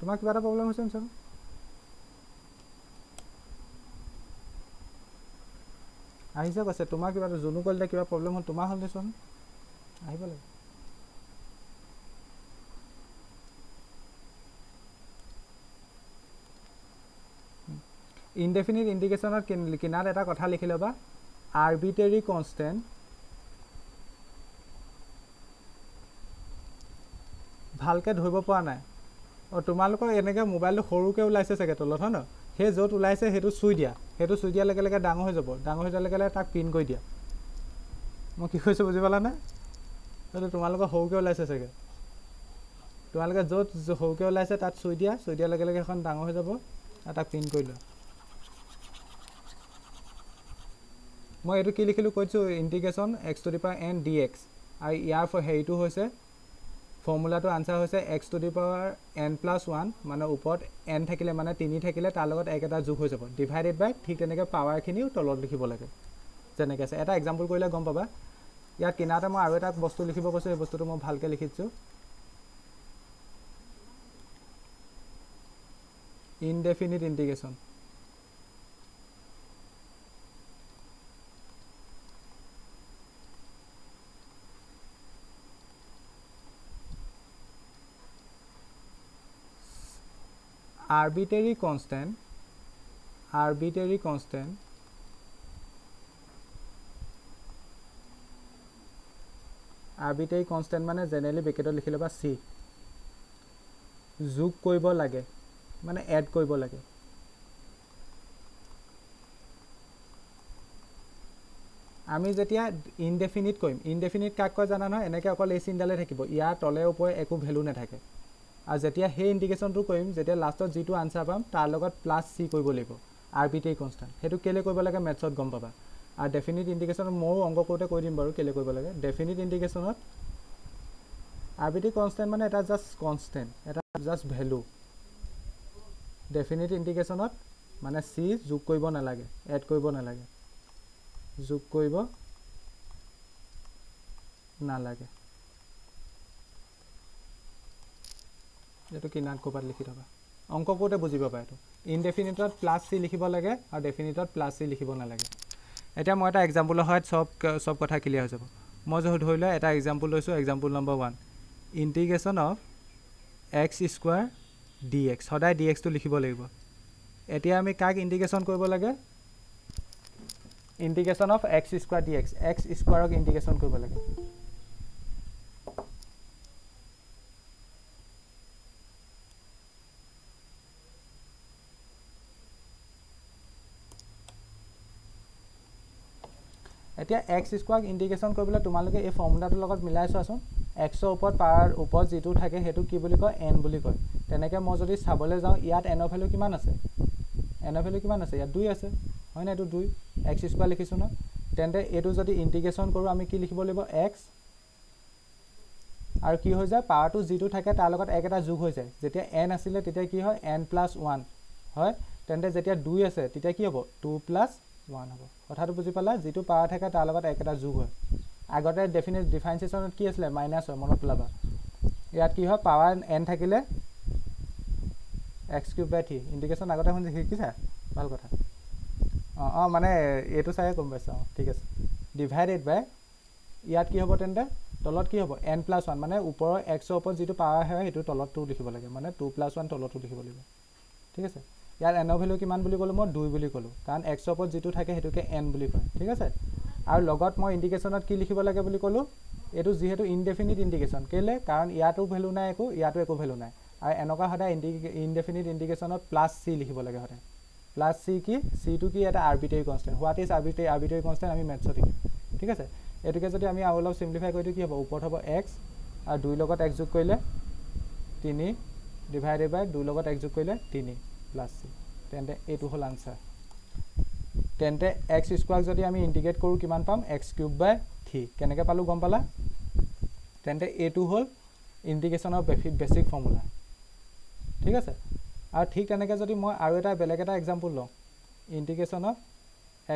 A: তোমাৰ কিবা এটা প্ৰব্লেম হৈছে নি ছাৰ আহিছে কৈছে তোমাৰ কিবা এটা জুনু কলিতে কিবা প্ৰব্লেম হ'ল তোমাৰ হ'ল দেচোন আহিব লাগে ইনডেফিনিট ইণ্ডিকেশ্যনত কিনাত এটা কথা লিখি ল'বা আৰ্বিটেৰী কনষ্টেণ্ট ভালকৈ ধৰিব পৰা নাই অঁ তোমালোকৰ এনেকৈ মোবাইলটো সৰুকৈ ওলাইছে চাগে তলত হয় ন সেই য'ত ওলাইছে সেইটো চুই দিয়া সেইটো চুই দিয়াৰ লগে লগে ডাঙৰ হৈ যাব ডাঙৰ হৈ যোৱাৰ লগে লগে তাক প্ৰিণ্ট কৰি দিয়া মই কি কৈছোঁ বুজি পালানে সেইটো তোমালোকে সৰুকৈ ওলাইছে চাগে তোমালোকে য'ত সৰুকৈ ওলাইছে তাত চুই দিয়া চুই দিয়াৰ লগে লগে এখন ডাঙৰ হৈ যাব আৰু তাক প্ৰিণ্ট কৰি লোৱা মই এইটো কি লিখিলোঁ কৈছোঁ integration X to the N D X আৰু ইয়াৰ হেৰিটো হৈছে ফৰ্মুলাটো আনচাৰ হৈছে X to the power N plus one মানে ওপৰত এন থাকিলে মানে তিনি থাকিলে তাৰ লগত এক এটা যোগ হৈ যাব ডিভাইডেড বাই ঠিক তেনেকৈ পাৱাৰখিনিও তলত লিখিব লাগে যেনেকৈ আছে এটা এক্সাম্পল কৰিলে গম পাবা ইয়াত কিনাতে মই আৰু এটা বস্তু লিখিব কৈছোঁ সেই বস্তুটো মই ভালকৈ লিখিছোঁ indefinite integration arbitrary constant arbitrary constant arbitrary constant মানে জেনেৰেলি ব্ৰেকেটত লিখি ল'বা চি যোগ কৰিব লাগে মানে এড কৰিব লাগে আমি যেতিয়া ইনডেফিনিট কৰিম ইনডেফিনিট কাক কয় জানা নহয় এনেকৈ অকল এই চিনডালে থাকিব ইয়াৰ তলে ওপৰে একো ভেলু নাথাকে আৰু যেতিয়া সেই ইণ্ডিকেশ্যনটো কৰিম যেতিয়া লাষ্টত যিটো আনচাৰ পাম তাৰ লগত প্লাছ চি কৰিব লাগিব আৰ বি টি কনষ্টেণ্ট সেইটো কেলৈ কৰিব লাগে মেথছত গম পাবা আৰু ডেফিনিট ইণ্টিগ্ৰেশ্যন ময়ো অংক কৰোঁতে কৈ দিম বাৰু কেলৈ কৰিব লাগে ডেফিনিট ইণ্ডিকেশ্যনত আৰ বি টি কনষ্টেণ্ট মানে এটা জাষ্ট কনষ্টেণ্ট এটা জাষ্ট ভেলু ডেফিনিট ইণ্ডিকেশ্যনত মানে চি যোগ কৰিব নালাগে এড কৰিব নালাগে যোগ কৰিব নালাগে এইটো কিনাত ক'ৰবাত লিখি থকা অংক কৰোঁতে বুজিব পাৰে এইটো ইনডেফিনেটত প্লাছ চি লিখিব লাগে আৰু ডেফিনেটত প্লাছ চি লিখিব নালাগে এতিয়া মই এটা এক্সাম্পুলৰ সহায়ত চব চব কথা ক্লিয়াৰ হৈ যাব মই ধৰি লোৱা এটা এক্সাম্পুল লৈছোঁ example number one integration of X square D X সদায় ডি এক্সটো লিখিব লাগিব এতিয়া আমি কাক ইণ্টিগ্ৰেশ্যন কৰিব লাগে integration of X square D X X স্কুৱাৰক ইণ্টিগ্ৰেশ্যন কৰিব লাগে এতিয়া এক্স স্কুৱাক ইণ্টিগ্ৰেশ্যন কৰিবলৈ তোমালোকে এই ফৰ্মুলাটোৰ লগত মিলাই চোৱাচোন এক্সৰ ওপৰত পাৱাৰ ওপৰত যিটো থাকে সেইটো কি বুলি কয় এন বুলি কয় তেনেকৈ মই যদি চাবলৈ যাওঁ ইয়াত এনৰ ভেলু কিমান আছে এনৰ ভেলু কিমান আছে ইয়াত দুই আছে হয়নে এইটো দুই এক্স স্কুৱাৰ লিখিছোঁ ন তেন্তে এইটো যদি ইণ্টিগ্ৰেশ্যন কৰোঁ আমি কি লিখিব লাগিব এক্স আৰু কি হৈ যায় পাৱাৰটো যিটো থাকে তাৰ লগত এক এটা যোগ হৈ যায় যেতিয়া এন আছিলে তেতিয়া কি হয় এন প্লাছ ওৱান হয় তেন্তে যেতিয়া দুই আছে তেতিয়া কি হ'ব টু প্লাছ ওৱান হ'ব কথাটো বুজি পালা যিটো পাৱাৰ থাকে তাৰ লগত একেটা যোগ হয় আগতে ডেফিনে ডিফাৰেঞ্চিয়েশ্যনত কি আছিলে মাইনাছ হয় মনত পেলাবা ইয়াত কি হয় পাৱাৰ এন থাকিলে X cube by three integration আগতে শুনিছে শিকিছা ভাল কথা অঁ অঁ মানে এইটো চাইয়ে গম পাইছোঁ অঁ ঠিক আছে ডিভাইডেড বাই ইয়াত কি হ'ব তেন্তে তলত কি হ'ব এন প্লাছ ওৱান মানে ওপৰৰ এক্সৰ ওপৰত যিটো পাৱাৰ হয় সেইটো তলতটো লিখিব লাগে মানে টু প্লাছ ওৱান তলতো লিখিব লাগিব ঠিক আছে ইয়াৰ এনৰ ভেলু কিমান বুলি ক'লোঁ মই দুই বুলি ক'লোঁ কাৰণ এক্সৰ ওপৰত যিটো থাকে সেইটোকে এন বুলি কয় ঠিক আছে আৰু লগত মই ইণ্ডিকেশ্যনত কি লিখিব লাগে বুলি ক'লোঁ এইটো যিহেতু ইনডেফিনিট ইণ্ডিকেশ্যন কেলৈ কাৰণ ইয়াতো ভেলু নাই একো ইয়াতো একো ভেলু নাই আৰু এনেকুৱা সদায় ইণ্ডি ইনডেফিনিট ইণ্ডিকেশ্যনত প্লাছ চি লিখিব লাগে সদায় প্লাছ চি কি চিটো কি এটা arbitrary constant what is arbitrary arbitrary constant আমি মেথছত শিকিম ঠিক আছে এইটোকে যদি আমি আৰু অলপ চিম্প্লিফাই কৰি দিওঁ কি হ'ব ওপৰত হ'ব এক্স আৰু দুই লগত এক্স যোগ কৰিলে তিনি ডিভাইডেড বাই দুই লগত এক যোগ কৰিলে তিনি প্লাছ চি তেন্তে এইটো হ'ল আনচাৰ তেন্তে এক্স স্কুৱাক যদি আমি ইণ্টিগ্ৰেট কৰোঁ কিমান পাম এক্স কিউব বাই থ্ৰী কেনেকৈ পালোঁ গম পালা তেন্তে এইটো হ'ল ইণ্টিগ্ৰেশ্যন অফ বেফি বেচিক ফৰ্মুলা ঠিক আছে আৰু ঠিক তেনেকৈ যদি মই আৰু এটা বেলেগ এটা এক্সাম্পল লওঁ integration of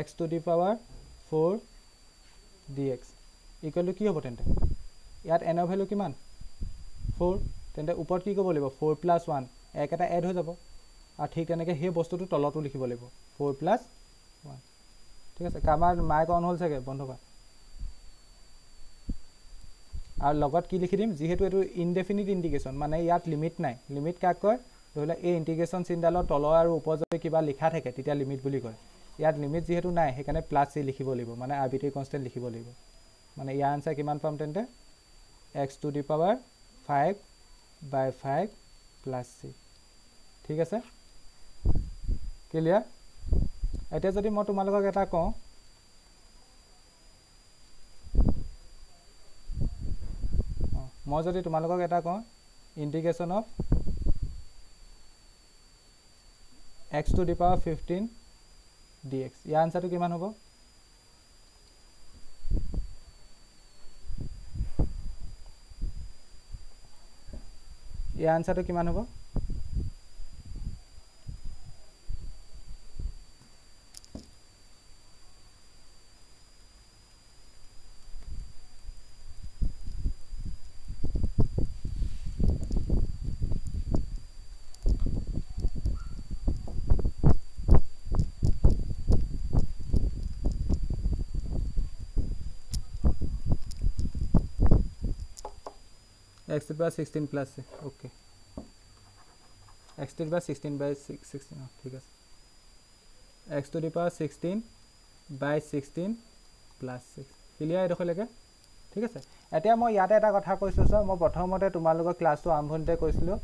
A: X to the power four D x equal to কি হ'ব তেন্তে ইয়াত এনৰ ভেল্যু কিমান ফ'ৰ তেন্তে ওপৰত কি ক'ব লাগিব ফ'ৰ প্লাছ ওৱান এক এটা এড হৈ যাব আৰু ঠিক তেনেকৈ সেই বস্তুটো তলতো লিখিব লাগিব ফ'ৰ প্লাছ ওৱান ঠিক আছে আমাৰ মাইক অন হ'ল চাগে বন্ধ কৰা আৰু লগত কি লিখি দিম যিহেতু এইটো ইনডেফিনিট ইণ্ডিকেশ্যন মানে ইয়াত লিমিট নাই লিমিট কাক কয় ধৰি লওক এই ইণ্টিগ্ৰেশ্যন চিনডালৰ তলৰ আৰু ওপৰ যদি কিবা লিখা থাকে তেতিয়া লিমিট বুলি কয় ইয়াত লিমিট যিহেতু নাই সেইকাৰণে প্লাছ চি লিখিব লাগিব মানে আৰ বি টি কনষ্টেণ্ট লিখিব লাগিব মানে ইয়াৰ আনচাৰ কিমান পাম তেন্তে x to the power five by five plus C ঠিক আছে ক্লিয়াৰ এতিয়া যদি মই তোমালোকক এটা কওঁ মই যদি তোমালোকক এটা কওঁ integration of X to the power fifteen D X ইয়াৰ আনচাৰটো কিমান হ'ব ইয়াৰ আনচাৰটো কিমান হ'ব X to power sixteen plus C okay X to the power sixteen by sixteen ठीक है X to the power sixteen by sixteen plus six clear यह ঠিক আছে এতিয়া মই ইয়াতে এটা কথা কৈছোঁ ছাৰ মই প্ৰথমতে তোমালোকৰ ক্লাছটো আৰম্ভণিতে কৈছিলোঁ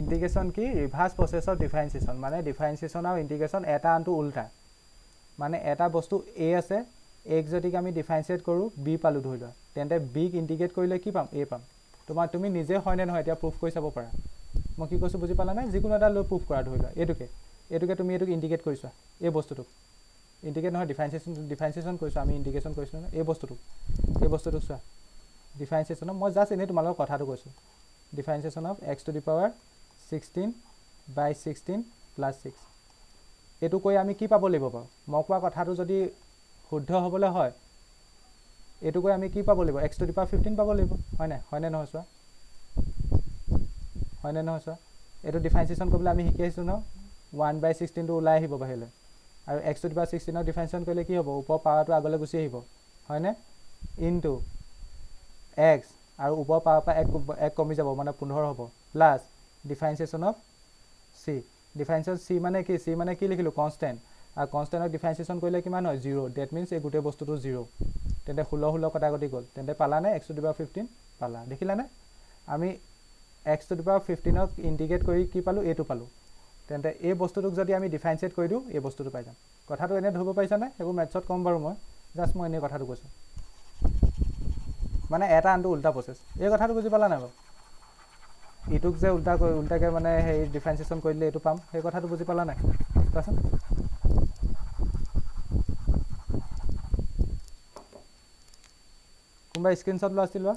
A: ইণ্টিগ্ৰেশ্যন কি ৰিভাৰ্চ প্ৰচেছ অফ ডিফাৰেঞ্চিয়েশ্যন মানে ডিফাৰেঞ্চিয়েশ্যন আৰু ইণ্টিগ্ৰেশ্যন এটা আনটো উল্টা মানে এটা বস্তু এ আছে এক যদি আমি ডিফাৰেঞ্চিয়েট কৰোঁ বি পালোঁ ধৰি লোৱা তেন্তে বিক ইণ্টিগ্ৰেট কৰিলে কি পাম এ পাম তোমাৰ তুমি নিজে হয়নে নহয় এতিয়া প্ৰুফ কৰি চাব পাৰা মই কি কৈছোঁ বুজি পালা নাই যিকোনো এটা লৈ প্ৰুফ কৰা ধৰি লোৱা এইটোকে এইটোকে তুমি এইটোক ইণ্ডিকেট কৰিছোঁ এই বস্তুটোক ইণ্ডিকেট নহয় ডিফাৰেঞ্চিয়েশ্যন ডিফাৰেঞ্চিয়েশ্যন কৰিছোঁ আমি ইণ্ডিকেশ্যন কৰিছোঁ নহয় এই বস্তুটোক এই বস্তুটোক চোৱা ডিফাৰেঞ্চিয়েশ্যনৰ মই জাষ্ট এনেই তোমালোকৰ কথাটো কৈছোঁ differentiation of X to the power sixteen by sixteen plus six এইটো কৈ আমি কি পাব লাগিব বাৰু মই কোৱা কথাটো যদি শুদ্ধ হ'বলৈ হয় এইটো গৈ আমি কি পাব লাগিব X to the power fifteen পাব লাগিব হয়নে হয়নে নহয় চোৱা হয়নে নহয় চোৱা এইটো ডিফাৰেঞ্চিয়েশ্যন কৰিবলৈ আমি শিকি আহিছোঁ ন ওৱান বাই ছিক্সটিনটো ওলাই আহিব বাহিৰলৈ আৰু এক্স টু দি পাৱাৰ ছিক্সটিনক ডিফাৰেঞ্চিয়েশ্যন কৰিলে কি হ'ব ওপৰ পাৱাৰটো আগলৈ গুচি আহিব হয়নে ইন টু এক্স আৰু ওপৰ পাৱাৰ পৰা এক এক কমি যাব মানে পোন্ধৰ হ'ব plus differentiation of C differentiation C মানে কি চি মানে কি লিখিলোঁ কনষ্টেণ্ট আৰু কনষ্টেণ্টক ডিফাৰেঞ্চিয়েশ্যন কৰিলে কিমান হয় জিৰ' ডেট মিনছ এই গোটেই বস্তুটো জিৰ' তেন্তে ষোল্ল ষোল্ল কটাকটি গ'ল তেন্তে পালা নে এক্স টু দিবাৰ ফিফটিন পালা দেখিলানে আমি এক্স টু দিবাৰ ফিফটিনক ইণ্টিগ্ৰেট কৰি কি পালোঁ এইটো পালোঁ তেন্তে এই বস্তুটোক যদি আমি ডিফাৰেঞ্চিয়েট কৰি দিওঁ এই বস্তুটো পাই যাম কথাটো এনেই ধৰিব পাৰিছানে সেইবোৰ মেথছত ক'ম বাৰু মই জাষ্ট মই এনেই কথাটো কৈছোঁ মানে এটা আনটো উল্টা প্ৰচেছ এই কথাটো বুজি পালা নাই বাৰু ইটোক যে ওল্টা কৰি উল্টাকৈ মানে হেৰি ডিফাৰেঞ্চিয়েশ্যন দিলে এইটো পাম সেই কথাটো বুজি পালা নাই কোৱাচোন কোনোবাই স্ক্ৰীণশ্বট লোৱা আছিল বা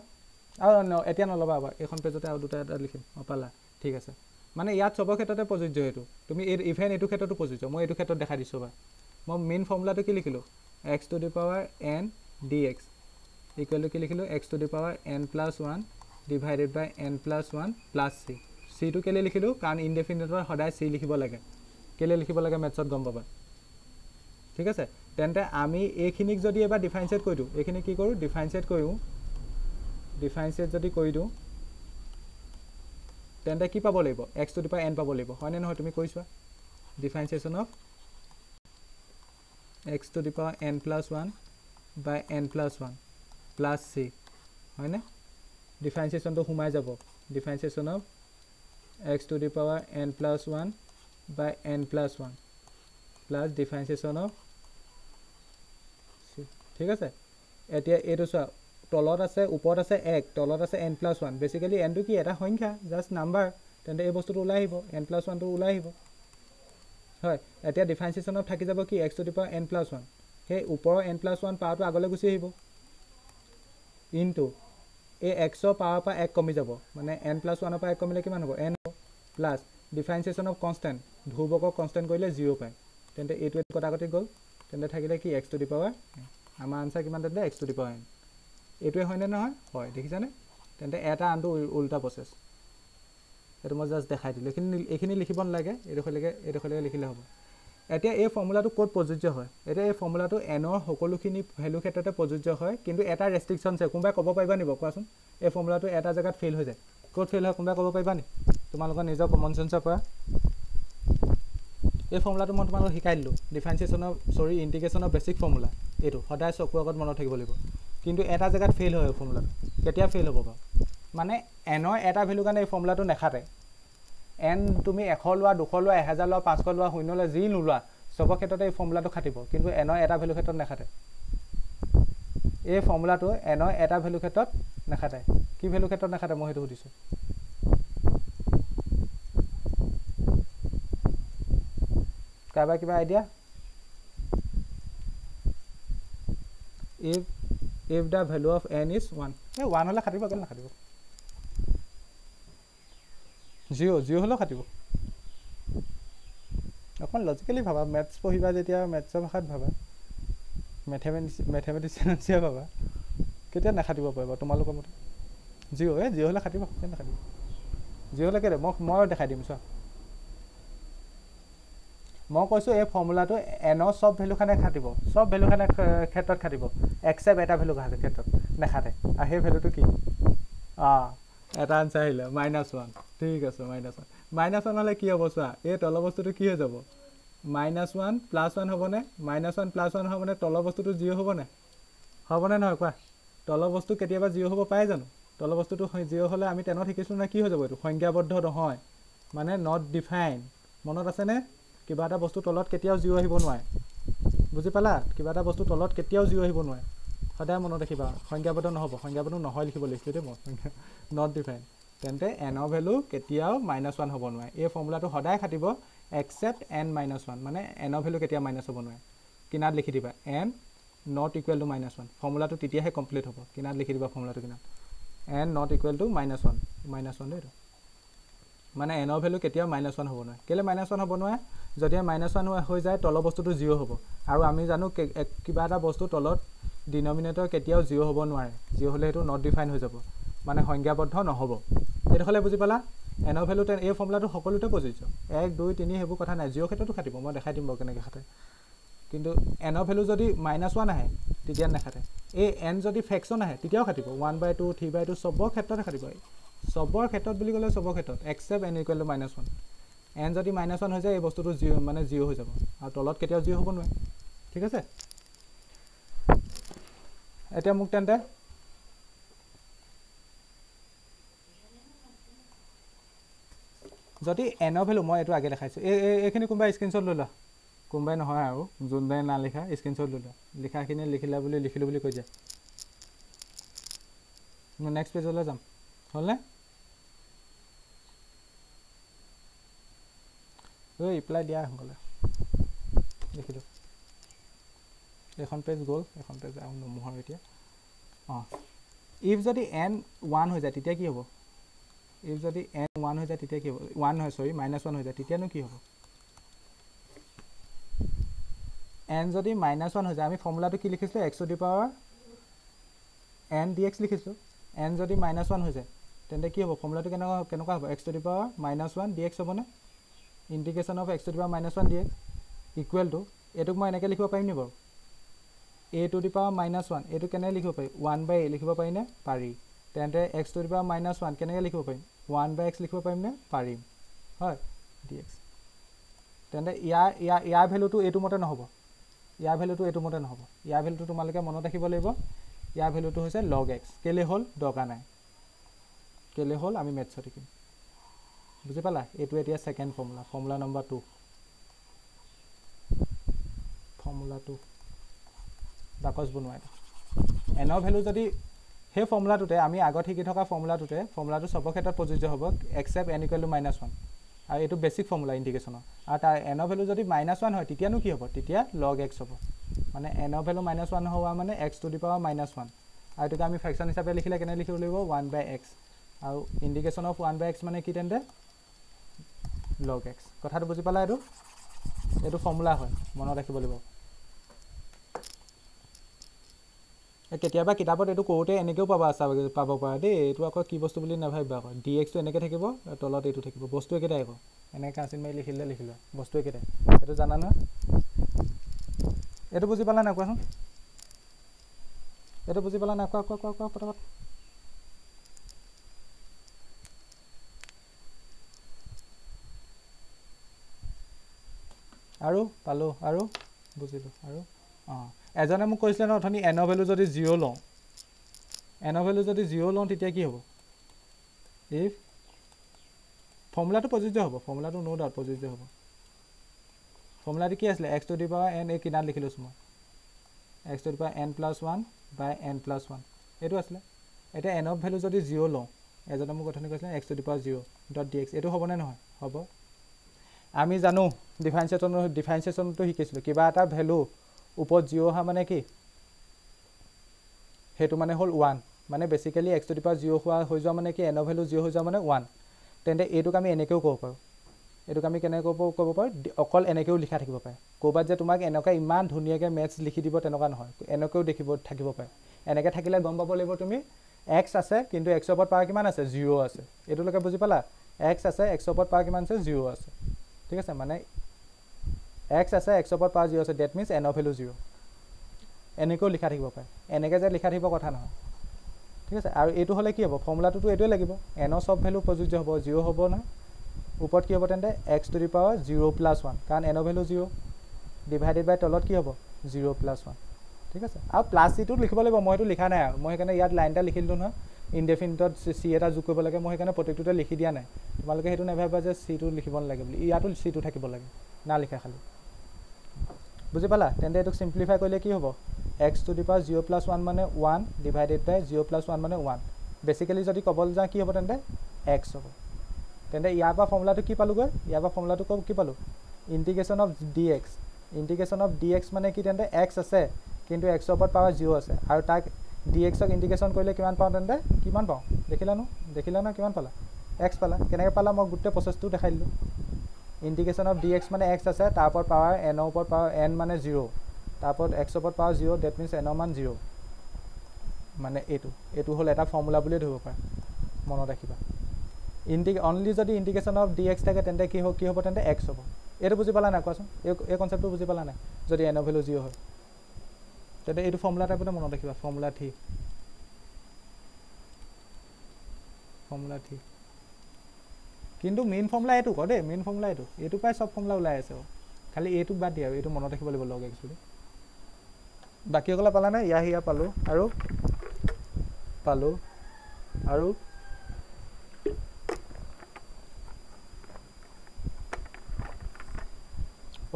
A: আৰু এতিয়া নল'বা আবাৰ এইখন পেজতে আৰু দুটা এটা লিখিম অপালা ঠিক আছে মানে ইয়াত চবৰ ক্ষেত্ৰতে প্ৰযোজ্য এইটো তুমি এই ইভেন এইটো ক্ষেত্ৰতো প্ৰযোজ্য মই এইটো ক্ষেত্ৰত দেখাই দিছোঁ বা মই মেইন ফৰ্মুলাটো কি লিখিলোঁ X to the power N D x equal to কি লিখিলোঁ X to the power N plus one divided by N plus one plus C চিটো কেলৈ লিখিলোঁ কাৰণ ইনডেফিনেটৰ সদায় চি লিখিব লাগে কেলৈ লিখিব লাগে মেথছত গম পাবা ঠিক আছে তেন্তে আমি এইখিনিক যদি এবাৰ ডিফাইনচিয়েট কৰি দিওঁ এইখিনি কি কৰোঁ ডিফাইনচিয়েট কৰোঁ ডিফাইনচিয়েট যদি কৰি দিওঁ তেন্তে কি পাব লাগিব এক্স টু দিপা এন পাব লাগিব হয়নে নহয় তুমি কৈছোৱা differentiation of X to the power N plus one by N plus one plus C হয়নে ডিফাৰেঞ্চিয়েশ্যনটো সোমাই যাব differentiation of X to the power N plus one by N plus one plus differentiation of ঠিক আছে এতিয়া এইটো চোৱা তলত আছে ওপৰত আছে এক তলত আছে এন প্লাছ ওৱান বেচিকেলি এনটো কি এটা সংখ্যা জাষ্ট নাম্বাৰ তেন্তে এই বস্তুটো ওলাই আহিব এন প্লাছ ওৱানটো ওলাই আহিব হয় এতিয়া ডিফাৰেঞ্চিয়েশ্যনত থাকি যাব কি x to the power N plus one সেই ওপৰৰ এন প্লাছ ওৱান পাৱাৰটো আগলৈ গুচি আহিব ইনটু এই এক্সৰ পাৱাৰৰ পৰা এক কমি যাব মানে এন প্লাছ ওৱানৰ পৰা এক কমিলে কিমান হ'ব N plus differentiation of constant ধ্ৰুৱকৰ কনষ্টেণ্ট কৰিলে জিৰ' পায় তেন্তে এইটোৱে কটাকটি গ'ল তেন্তে থাকিলে কি এক্স টু দি পাৱাৰ আমাৰ আনচাৰ কিমান তেন্তে এক্স টু দি এন এইটোৱে হয়নে নহয় হয় দেখিছানে তেন্তে এটা আনটো উল্টা প্ৰচেছ এইটো মই জাষ্ট দেখাই দিলোঁ এইখিনি এইখিনি লিখিব নালাগে এইডোখৰলৈকে এইডোখৰলৈকে লিখিলে হ'ব এতিয়া এই ফৰ্মুলাটো ক'ত প্ৰযোজ্য হয় এতিয়া এই ফৰ্মুলাটো এনৰ সকলোখিনি ভেলুৰ ক্ষেত্ৰতে প্ৰযোজ্য হয় কিন্তু এটা ৰেষ্ট্ৰিকশ্যন আছে কোনোবাই ক'ব পাৰিবা নিব কোৱাচোন এই ফৰ্মুলাটো এটা জেগাত ফেইল হৈ যায় ক'ত ফেইল হয় কোনোবাই ক'ব পাৰিবা নেকি তোমালোকৰ নিজৰ কমন চেন্সৰ পৰা এই ফৰ্মুলাটো মই তোমালোকক শিকাই দিলোঁ ডিফাৰেঞ্চিয়েশ্যনৰ চৰি ইণ্টিগ্ৰেশ্যনৰ বেছিক ফৰ্মুলা এইটো সদায় চকুৰ আগত মনত থাকিব লাগিব কিন্তু এটা জেগাত ফেইল হয় এই ফৰ্মুলাটো কেতিয়া ফেইল হ'ব বাৰু মানে এনৰ এটা ভেলু কাৰণে এই ফৰ্মুলাটো নেখাতে এন তুমি এশ লোৱা দুশ লোৱা এহেজাৰ লোৱা পাঁচশ লোৱা শূন্য লোৱা যি নোলোৱা চবৰ ক্ষেত্ৰতে এই ফৰ্মুলাটো খাটিব কিন্তু এনৰ এটা ভেলুৰ ক্ষেত্ৰত নেখাতে এই ফৰ্মুলাটো এনৰ এটা ভেলু ক্ষেত্ৰত নেখাতে কি ভেলুৰ ক্ষেত্ৰত নেখাতে মই সেইটো সুধিছোঁ কাৰোবাৰ কিবা idea if if the value of N is one এই ওৱান হ'লে খাটিব কেলে নাখাটিব জিঅ' জিঅ' হ'লেও খাটিব অকণমান লজিকেলি ভাবা মেথছ পঢ়িবা যেতিয়া মেথছৰ ভাষাত ভাবা মেথেমেটিচি মেথেমেটিচিয়ান যেতিয়া ভাবা কেতিয়া নাখাটিব পাৰিব তোমালোকৰ মতে জিঅ' এই জিঅ' হ'লে খাটিব কেনে নাখাটিব জিঅ' হ'লে কেলে মই ময়ো দেখাই দিম চোৱা মই কৈছোঁ এই ফৰ্মুলাটো এনৰ চব ভেলুখনে খাটিব চব ভেলুখনে ক্ষেত্ৰত খাটিব একচেপ্ট এটা ভেলু খাটে ক্ষেত্ৰত নাখাটে আৰু সেই ভেলুটো কি অঁ এটা আনচাৰ আহিলে মাইনাছ ওৱান ঠিক আছে মাইনাছ ওৱান মাইনাছ ওৱান হ'লে কি হ'ব চোৱা এই তলৰ বস্তুটো কি হৈ যাব মাইনাছ ওৱান প্লাছ ওৱান হ'বনে মাইনাছ ওৱান প্লাছ ওৱান হ'বনে তলৰ বস্তুটো জিৰ' হ'বনে হ'বনে নহয় কোৱা তলৰ বস্তু কেতিয়াবা জিৰ' হ'ব পায় জানো তলৰ বস্তুটো জিৰ' হ'লে আমি টেনত শিকিছোঁ নে কি হৈ যাব এইটো সংজ্ঞাবদ্ধ নহয় মানে নট ডিফাইন মনত আছেনে কিবা এটা বস্তু তলত কেতিয়াও জীয় আহিব নোৱাৰে বুজি পালা কিবা এটা বস্তু তলত কেতিয়াও জীয় আহিব নোৱাৰে সদায় মনত ৰাখিবা সংজ্ঞাবদ্ধ নহ'ব সংজ্ঞাবদ্ধ নহয় লিখিব লিখিছোঁ দেই মই নট ডিফাইন তেন্তে এনৰ ভেলু কেতিয়াও মাইনাছ ওৱান হ'ব নোৱাৰে এই ফৰ্মুলাটো সদায় খাটিব এক্সেপ্ট এন মাইনাছ ওৱান মানে এনৰ ভেলু কেতিয়াও মাইনাছ হ'ব নোৱাৰে কিনাত লিখি দিবা N not equal to minus one ফৰ্মুলাটো তেতিয়াহে কমপ্লিট হ'ব কিনাত লিখি দিবা ফৰ্মুলাটো কিনাত N not equal to minus one minus one দেই এইটো মানে এনৰ ভেলু কেতিয়াও মাইনাছ ওৱান হ'ব নোৱাৰে কেলৈ মাইনাছ ওৱান হ'ব নোৱাৰে যদি মাইনাছ ওৱান হৈ যায় তলৰ বস্তুটো জিৰ' হ'ব আৰু আমি জানো কিবা এটা বস্তু তলত ডিনমিনেটৰ কেতিয়াও জিৰ' হ'ব নোৱাৰে জিৰ' হ'লে সেইটো নট ডিফাইন হৈ যাব মানে সংজ্ঞাবদ্ধ নহ'ব সেইডোখৰলৈ বুজি পালা এনৰ ভেলু টেন এই ফৰ্মুলাটো সকলোতে প্ৰযোজ্য এক দুই তিনি সেইবোৰ কথা নাই জিৰ' ক্ষেত্ৰতো খাটিব মই দেখাই দিম বাৰু কেনেকৈ খাতে কিন্তু এনৰ ভেলু যদি মাইনাছ ওৱান আহে তেতিয়া নাখাতে এই এন যদি ফেকশ্যন আহে তেতিয়াও খাটিব one by two three by two চবৰ ক্ষেত্ৰতে খাটিব চবৰ ক্ষেত্ৰত বুলি ক'লে চবৰ ক্ষেত্ৰত except N equal to minus one N যদি মাইনাছ ওৱান হৈ যায় এই বস্তুটো জিঅ' মানে জিঅ' হৈ যাব আৰু তলত কেতিয়াও জিঅ' হ'ব নোৱাৰে ঠিক আছে এতিয়া মোক তেন্তে যদি এনৰ ভেলু মই এইটো আগে দেখাইছোঁ এই এইখিনি কোনোবাই স্ক্ৰীনশ্বট লৈ লোৱা কোনোবাই নহয় আৰু যোনদিনাই নালিখা স্ক্ৰীনশ্বট লৈ লোৱা লিখাখিনি লিখিলা বুলি লিখিলোঁ বুলি কৈ দিয়া মই নেক্সট পেজলৈ যাম হ'লনে ঐ ৰিপ্লাই দিয়া সোনকালে দেখিলোঁ এখন পেজ গ'ল এখন পেজ আৰু নমোহৰ এতিয়া অঁ ইফ যদি এন ওৱান হৈ যায় তেতিয়া কি হ'ব ইফ যদি এন ওৱান হৈ যায় তেতিয়া কি হ'ব ওৱান নহয় চৰি মাইনাছ ওৱান হৈ যায় তেতিয়ানো কি হ'ব এন যদি মাইনাছ ওৱান হৈ যায় আমি ফৰ্মুলাটো কি লিখিছিলোঁ X to the power N D X লিখিছিলোঁ এন যদি মাইনাছ ওৱান হৈ যায় তেন্তে কি হ'ব ফৰ্মুলাটো কেনেকুৱা কেনেকুৱা হ'ব x to the power minus one D X হ'বনে integration of X to the power minus one D x equal to এইটোক মই এনেকৈ লিখিব পাৰিম নি বাৰু A to the power minus one এইটো কেনেকৈ লিখিব পাৰি ওৱান বাই এ লিখিব পাৰিনে পাৰি তেন্তে x to the power minus one কেনেকৈ লিখিব পাৰিম ওৱান বাই এক্স লিখিব পাৰিমনে পাৰিম হয় ডি এক্স তেন্তে ইয়াৰ ইয়াৰ ইয়াৰ ভেলুটো এইটো মতে নহ'ব ইয়াৰ ভেলুটো এইটো মতে নহ'ব ইয়াৰ ভেলুটো তোমালোকে মনত ৰাখিব লাগিব ইয়াৰ ভেলুটো হৈছে লগ এক্স কেলে হ'ল দৰকাৰ নাই কেলে হ'ল আমি মেথছত শিকিম বুজি পালা এইটো এতিয়া second formula formula number two formula two box বনোৱা এনৰ ভেলু যদি সেই ফৰ্মুলাটোতে আমি আগত শিকি থকা ফৰ্মুলাটোতে ফৰ্মুলাটো চবৰ ক্ষেত্ৰত প্ৰযোজ্য হ'ব except N equal to minus one আৰু এইটো বেছিক ফৰ্মুলা ইণ্টিগেশ্যনৰ আৰু তাৰ এনৰ ভেলু যদি মাইনাছ ওৱান হয় তেতিয়ানো কি হ'ব তেতিয়া লগ এক্স হ'ব মানে এনৰ ভেলু মাইনাছ ওৱান হোৱা মানে X to the power minus one আৰু এইটোকে আমি ফেকশ্যন হিচাপে লিখিলে কেনে লিখিব লাগিব ওৱান বাই এক্স আৰু integration of one by X মানে কি তেন্তে লগ এক্স কথাটো বুজি পালা এইটো এইটো ফৰ্মুলা হয় মনত ৰাখিব লাগিব কেতিয়াবা কিতাপত এইটো কৰোঁতে এনেকৈও পাবা চাব পাব পাৰা দেই এইটো আকৌ কি বস্তু বুলি নাভাবিবা আকৌ ডি এক্সটো এনেকৈ থাকিব তলত এইটো থাকিব বস্তু একেটাই আকৌ এনেকৈ কাঞ্চিন মাৰি লিখিলে লিখিলে বস্তু একেটাই এইটো জানা নহয় এইটো বুজি পালা নাই কোৱাচোন এইটো বুজি পালা নাই কোৱা কোৱা কোৱা কোৱা পটাপট আৰু পালোঁ আৰু বুজিলোঁ আৰু অঁ এজনে মোক কৈছিলে ন অথনি এনৰ ভেলু যদি জিৰ' লওঁ এনৰ ভেলু যদি জিৰ' লওঁ তেতিয়া কি হ'ব ইফ ফৰ্মুলাটো প্ৰযোজ্য হ'ব ফৰ্মুলাটো ন' ডাউট প্ৰযোজ্য হ'ব ফৰ্মুলাটো কি আছিলে x to the power n এই কিনাত লিখি লৈছোঁ মই x to the power N plus one by N plus one এইটো আছিলে এতিয়া এন অফ ভেলু যদি জিৰ' লওঁ এজনে মোক অথনি কৈছিলে x to the power zero' dot d x এইটো হ'বনে নহয় হ'ব আমি জানো ডিফাৰেঞ্চিয়েশ্যন ডিফাৰেঞ্চিয়েশ্যনটো শিকিছিলোঁ কিবা এটা ভেলু ওপৰত জিৰ' অহা মানে কি সেইটো মানে হ'ল ওৱান মানে বেচিকেলি এক্স টুটি পাৱাৰ জিৰ' হোৱা হৈ যোৱা মানে কি এনৰ ভেলু জিৰ' হৈ যোৱা মানে ওৱান তেন্তে এইটোক আমি এনেকৈও ক'ব পাৰোঁ এইটোক আমি কেনেকৈ ক'ব ক'ব পাৰোঁ অকল এনেকৈও লিখা থাকিব পাৰে ক'ৰবাত যে তোমাক এনেকুৱা ইমান ধুনীয়াকৈ মেথছ লিখি দিব তেনেকুৱা নহয় এনেকৈও দেখিব থাকিব পাৰে এনেকৈ থাকিলে গম পাব লাগিব তুমি এক্স আছে কিন্তু এক্সৰ ওপৰত পাৱাৰ কিমান আছে জিৰ' আছে এইটোলৈকে বুজি পালা এক্স আছে এক্সৰ ওপৰত পাৰ কিমান আছে জিৰ' আছে ঠিক আছে মানে এক্স আছে এক্সৰ ওপৰত পাৱাৰ জিৰ' আছে ডেট মিনছ এনৰ ভেলু জিৰ' এনেকৈও লিখা থাকিব পাৰে এনেকৈ যে লিখা থাকিব কথা নহয় ঠিক আছে আৰু এইটো হ'লে কি হ'ব ফৰ্মুলাটোতো এইটোৱে লাগিব এনৰ চব ভেলু প্ৰযোজ্য হ'ব জিৰ' হ'ব নহয় ওপৰত কি হ'ব তেন্তে x to the power zero' plus one কাৰণ এনৰ ভেলু জিৰ' ডিভাইডেড বাই তলত কি হ'ব জিৰ' প্লাছ ওৱান ঠিক আছে আৰু প্লাছ চিটোত লিখিব লাগিব মই সেইটো লিখা নাই আৰু মই সেইকাৰণে ইয়াত লাইন এটা লিখিলোঁ নহয় ইনডেফিনিটত চি এটা যোগ কৰিব লাগে মই সেইকাৰণে প্ৰত্যেকটোতে লিখি দিয়া নাই তোমালোকে সেইটো নাভাবিবা যে চিটো লিখিব নালাগে বুলি ইয়াতো চিটো থাকিব লাগে নালিখা খালী বুজি পালা তেন্তে এইটোক চিম্প্লিফাই কৰিলে কি হ'ব x to the power zero' plus one মানে one divided by zero' plus one মানে ওৱান বেছিকেলি যদি ক'বলৈ যাওঁ কি হ'ব তেন্তে এক্স হ'ব তেন্তে ইয়াৰ পৰা ফৰ্মুলাটো কি পালোঁগৈ ইয়াৰ পৰা ফৰ্মুলাটো ক'ব কি পালোঁ integration of d x integration of d x মানে কি তেন্তে এক্স আছে কিন্তু এক্সৰ ওপৰত পাৱাৰ জিৰ' আছে আৰু তাক ডি এক্সক ইণ্টিগ্ৰেশ্যন কৰিলে কিমান পাওঁ তেন্তে কিমান পাওঁ দেখিলানো দেখিলানো কিমান পালা এক্স পালা কেনেকৈ পালা মই গোটেই প্ৰচেছটো দেখাই দিলোঁ ইণ্টিগ্ৰেশ্যন অফ ডি এক্স মানে এক্স আছে তাৰ ওপৰত পাৱাৰ এনৰ ওপৰত পাৱাৰ এন মানে জিৰ' তাৰ ওপৰত এক্সৰ ওপৰত পাৱাৰ জিৰ' ডেট মিনছ এনৰ মান জিৰ' মানে এইটো এইটো হ'ল এটা ফৰ্মুলা বুলিয়ে ধৰিব পাৰে মনত ৰাখিবা ইণ্টি অনলি যদি ইণ্টিগ্ৰেশ্যন অফ ডি এক্স থাকে তেন্তে কি হ'ব কি হ'ব তেন্তে এক্স হ'ব এইটো বুজি পালা নাই কোৱাচোন এই এই কনচেপ্টটো বুজি পালা নাই যদি এনৰ ভেলু জিৰ' হয় তেতিয়া এইটো ফৰ্মুলা টাইপতে মনত ৰাখিবা ফৰ্মুলা ঠিক ফৰ্মুলা ঠিক কিন্তু মেইন ফৰ্মুলা এইটো কওঁ দেই মেইন ফৰ্মুলা এইটো এইটো পৰাই চব ফৰ্মুলা ওলাই আছে খালি এইটো বাদ দিয়া আৰু এইটো মনত ৰাখিব লাগিব লগ একচুৱেলি বাকীসকলে পালা নাই ইয়াৰ সেয়া পালোঁ আৰু পালোঁ আৰু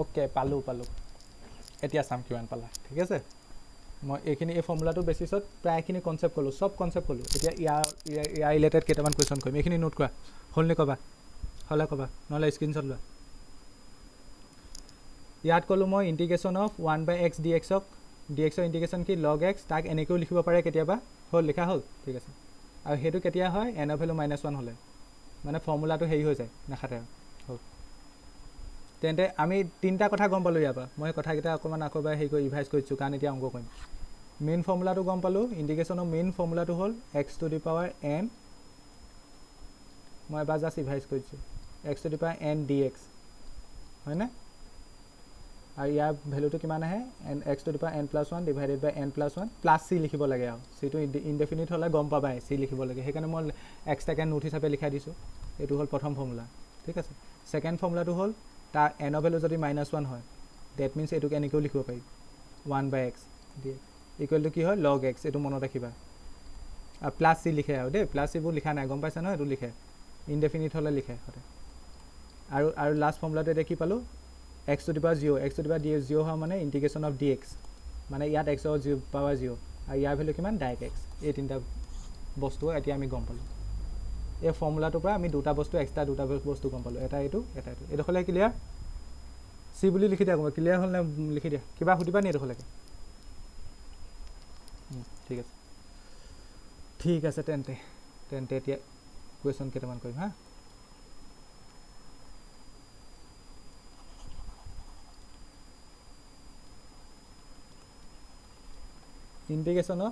A: অ'কে পালোঁ পালোঁ এতিয়া চাম কিমান পালা ঠিক আছে মই এইখিনি এই ফৰ্মুলাটো বেচিছত প্ৰায়খিনি কনচেপ্ট ক'লোঁ চব কনচেপ্ট ক'লোঁ এতিয়া ইয়াৰ ইয়াৰ ৰিলেটেড কেইটামান কুৱেশ্যন কৰিম এইখিনি নোট কৰা হ'ল নে ক'বা হ'লে ক'বা নহ'লে স্ক্ৰীণশ্বট লোৱা ইয়াত ক'লোঁ মই integration of one by x d এক্সক ডি এক্সৰ ইণ্টিগ্ৰেশ্যন কি লগ এক্স তাক এনেকৈও লিখিব পাৰে কেতিয়াবা হ'ল লিখা হ'ল ঠিক আছে আৰু সেইটো কেতিয়া হয় এন অ' ভেলু মাইনাছ ওৱান হ'লে মানে ফৰ্মুলাটো হেৰি হৈ যায় নাখাতে আৰু তেন্তে আমি তিনিটা কথা গম পালোঁ ইয়াৰ পৰা মই কথাকেইটা অকণমান আকৌ এবাৰ হেৰি কৰি ৰিভাইজ কৰিছোঁ কাৰণ এতিয়া অংক কৰিম মেইন ফৰ্মুলাটো গম পালোঁ ইণ্ডিকেশ্যনৰ মেইন ফৰ্মুলাটো হ'ল x to the power n মই এবাৰ জাষ্ট ৰিভাইজ কৰিছোঁ x to the power N D x হয়নে আৰু ইয়াৰ ভেলুটো কিমান আহে n x to the power N plus one divided by N plus one plus C লিখিব লাগে আৰু চিটো ইনডেফিনিট হ'লে গম পাবাই চি লিখিব লাগে সেইকাৰণে মই এক্সট্ৰাকে নোট হিচাপে লিখাই দিছোঁ এইটো হ'ল প্ৰথম ফৰ্মুলা ঠিক আছে ছেকেণ্ড ফৰ্মুলাটো হ'ল তাৰ এন ভেলু যদি মাইনাছ ওৱান হয় ডেট মিনছ এইটো এনেকৈও লিখিব পাৰি one by x d x ইকুৱেলটো কি হয় লগ এক্স এইটো মনত ৰাখিবা আৰু প্লাছ চি লিখে আৰু দেই প্লাছ চিবোৰ লিখা নাই গম পাইছা নহয় এইটো লিখে ইনডেফিনিট হ'লে লিখে সদায় আৰু আৰু লাষ্ট ফৰ্মুলাটো এতিয়া কি পালোঁ এক্স টু দিবা জিঅ' এক্স টু দিবা ডি জিঅ' হোৱা মানে ইণ্টিগ্ৰেশ্যন অফ ডি এক্স মানে ইয়াত এক্সৰ জিঅ' পাৱাৰ জিঅ' আৰু ইয়াৰ ভেলু কিমান ডাইৰেক্ট এক্স এই তিনিটা বস্তু এতিয়া আমি গম পালোঁ এই ফৰ্মুলাটোৰ পৰা আমি দুটা বস্তু এক্সট্ৰা দুটা বস্তু গম পালোঁ এটা এইটো এটা এইটো এইডোখৰলৈকে ক্লিয়াৰ চি বুলি লিখি দিয়া ক্লিয়াৰ হ'লনে লিখি দিয়া কিবা সুধিবা নি এইডোখৰলৈকে ঠিক আছে ঠিক আছে তেন্তে তেন্তে এতিয়া কুৱেশ্যন কেইটামান কৰিম হা ইণ্টিগ্ৰেশ্যনৰ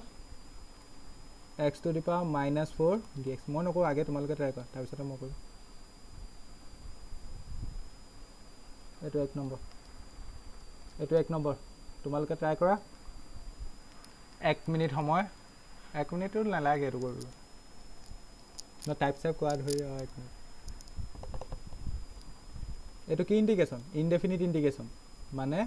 A: x to the power minus four D x মই নকৰোঁ আগে তোমালোকে ট্ৰাই কৰা তাৰপিছতে মই কৰিম এইটো এক নম্বৰ এইটো এক নম্বৰ তোমালোকে ট্ৰাই কৰা এক মিনিট সময় এক মিনিটো নালাগে এইটো কৰিবলৈ মই টাইপ চাইপ কৰা ধৰি অঁ এক মিনিট এইটো কি ইণ্টিগ্ৰেশ্যন ইনডেফিনিট ইণ্টিগ্ৰেশ্যন মানে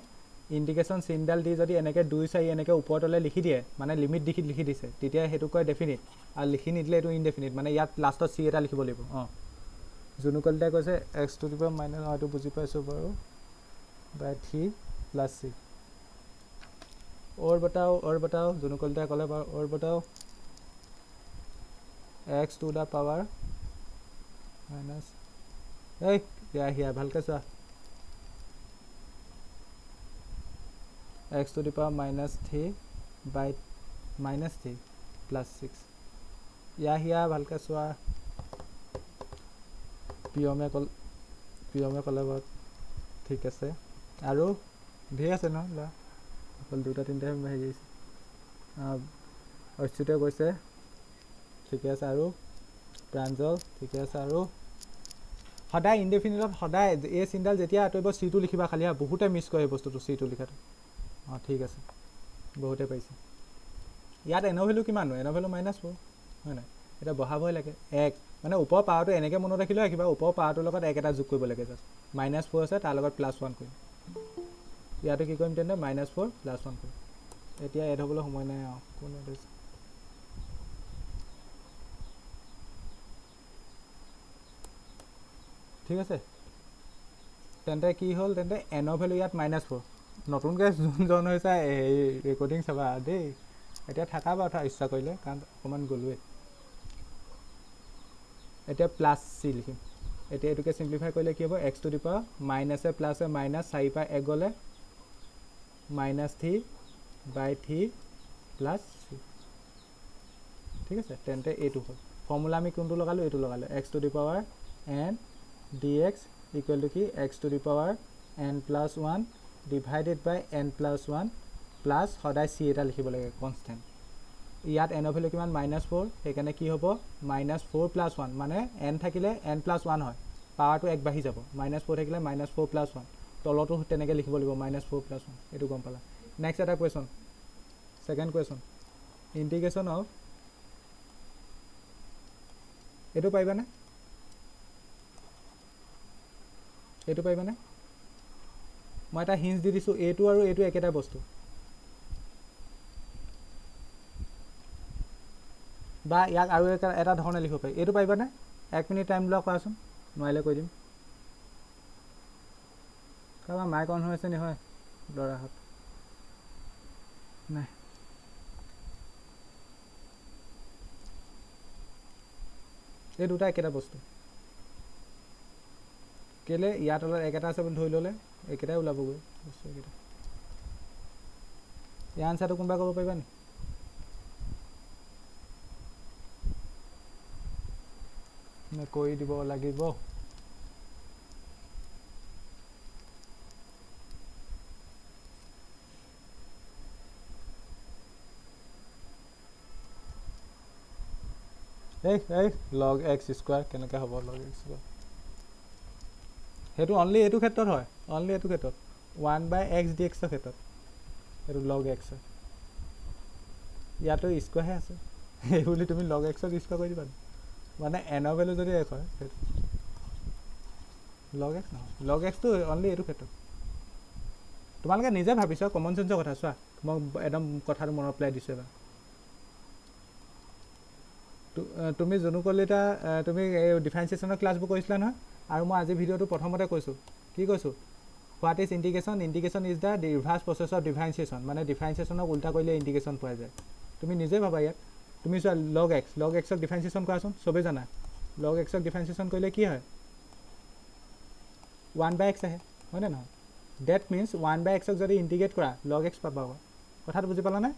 A: ইণ্ডিকেশ্যন চিনডাল দি যদি এনেকৈ দুই চাৰি এনেকৈ ওপৰতলৈ লিখি দিয়ে মানে লিমিট দিশিত লিখি দিছে তেতিয়া সেইটো কয় ডেফিনিট আৰু লিখি নিদিলে এইটো ইনডেফিনিট মানে ইয়াত লাষ্টত চি এটা লিখিব লাগিব অঁ জুনুকলিতে কৈছে এক্স টু দিব মাইনাছ হয়তো বুজি পাইছোঁ বাৰু by three plus c or বটাও অৰ বটাও জুনুকলিতে ক'লে বাৰু অৰ বটাও x to the power minus এই ইয়া সিয়া ভালকৈ চোৱা x to the power minus 3 by minus 3 plus 6 yeah here yeah, valka so uh, pyome kol pyome kol ঠিক আছে আৰু ভি আছে ন অকল দুটা তিনিটা হেৰি আছে অচ্যুতে কৈছে ঠিকে আছে আৰু প্ৰাঞ্জল ঠিকে আছে আৰু সদায় ইনডেফিনিটত সদায় এই চিন্তাল যেতিয়া আঁতৰিব চিটো লিখিবা খালি হা বহুতে মিছ কৰে বস্তুটো চিটো লিখাটো অঁ ঠিক আছে বহুতে পাইছে ইয়াত এন অ' ভেলু কিমান এন অ' ভেলু মাইনাছ ফ'ৰ হয় নাই এতিয়া বঢ়াবই লাগে এক মানে ওপৰৰ পাৱাৰটো এনেকৈ মনত ৰাখিলেও ৰাখিবা ওপৰৰ পাৱাৰটোৰ লগত এক এটা যোগ কৰিব লাগে জাষ্ট মাইনাছ ফ'ৰ আছে তাৰ লগত প্লাছ ওৱান কৰিম ইয়াতে কি কৰিম তেন্তে মাইনাছ ফ'ৰ প্লাছ ওৱান কৰিম এতিয়া এড হ'বলৈ সময় নাই আৰু কোন এড্ৰেছ ঠিক আছে তেন্তে কি হ'ল তেন্তে এন অ' ভেলু ইয়াত মাইনাছ ফ'ৰ নতুনকৈ যোনজন হৈছে এই ৰেকৰ্ডিং চাবা দেই এতিয়া থাকা বাৰু ইচ্ছা কৰিলে কাৰণ অকণমান গ'লোৱেই এতিয়া প্লাছ চি লিখিম এতিয়া এইটোকে চিম্প্লিফাই কৰিলে কি হ'ব এক্স টু দি পাৱাৰ মাইনাছে প্লাছে মাইনাছ চাৰি পৰা এক গ'লে minus three by three plus C ঠিক আছে তেন্তে এইটো হ'ল ফৰ্মুলা আমি কোনটো লগালোঁ এইটো লগালোঁ x to the power N D x equal to কি x to the power N plus one divided by N plus one plus সদায় চি এটা লিখিব লাগে কনষ্টেণ্ট ইয়াত এনৰ ভেলু কিমান মাইনাছ ফ'ৰ সেইকাৰণে কি হ'ব মাইনাছ ফ'ৰ প্লাছ ওৱান মানে এন থাকিলে এন প্লাছ ওৱান হয় পাৱাৰটো এক বাঢ়ি যাব মাইনাছ ফ'ৰ থাকিলে মাইনাছ ফ'ৰ প্লাছ ওৱান তলতো তেনেকৈ লিখিব লাগিব মাইনাছ ফ'ৰ প্লাছ ওৱান এইটো গম পালা নেক্সট এটা question second question integration of এইটো পাৰিবানে এইটো পাৰিবানে মই এটা হিঞ্চ দি দিছোঁ এইটো আৰু এইটো একেটা বস্তু বা ইয়াক আৰু এটা ধৰণে লিখিব পাৰি এইটো পাৰিবানে এক মিনিট টাইম লোৱা কোৱাচোন নোৱাৰিলে কৈ দিম কাৰোবাৰ মাইক অন হৈ আছে নি হয় ল'ৰাহঁত নাই এই দুটা একেটা বস্তু কেলৈ ইয়াৰ তলত একেটা আছে ধৰি ল'লে এইকেইটাই ওলাবগৈ বস্তু এইকেইটা এই আনচাৰটো কোনোবাই ক'ব পাৰিবা নি কৰি দিব লাগিব এই এই লগ এক্স স্কুৱাৰ কেনেকৈ হ'ব লগ এক্স স্কুৱাৰ সেইটো অনলি এইটো ক্ষেত্ৰত হয় অনলি এইটো ক্ষেত্ৰত ওৱান বাই এক্স ডি এক্সৰ ক্ষেত্ৰত এইটো লগ এক্সৰ ইয়াতো স্কুৱাৰহে আছে বুলি তুমি লগ এক্সত স্কুৱাৰ কৰি দিবা মানে এনৰ ভেলু যদি এক হয় সেইটো লগ এক্স নহয় লগ এক্সটো অনলি এইটো ক্ষেত্ৰত তোমালোকে নিজে ভাবি চোৱা কমন চেঞ্চৰ কথা চোৱা মই একদম কথাটো মনত পেলাই দিছোঁ এবাৰ তুমি জুনু কলিতা তুমি এই ডিফাৰেঞ্চিয়েশ্যনৰ ক্লাছবোৰ কৰিছিলা নহয় আৰু মই আজি ভিডিঅ'টো প্ৰথমতে কৈছোঁ কি কৈছোঁ what is integration integration is the reverse process of differentiation মানে ডিফাৰেঞ্চিয়েশ্যনক উল্টা কৰিলে ইণ্টিগ্ৰেশ্যন পোৱা যায় তুমি নিজে ভাবা ইয়াত তুমি চোৱা লগ এক্স লগ এক্সক ডিফাৰেঞ্চিয়েশ্যন কৰাচোন চবেই জানা লগ এক্সক ডিফাৰেঞ্চিয়েশ্যন কৰিলে কি হয় ওৱান বাই এক্স আহে হয়নে নহয় ডেট মিনছ ওৱান বাই এক্সক যদি ইণ্টিগ্ৰেট কৰা লগ এক্স পাবা আকৌ কথাটো বুজি পালানে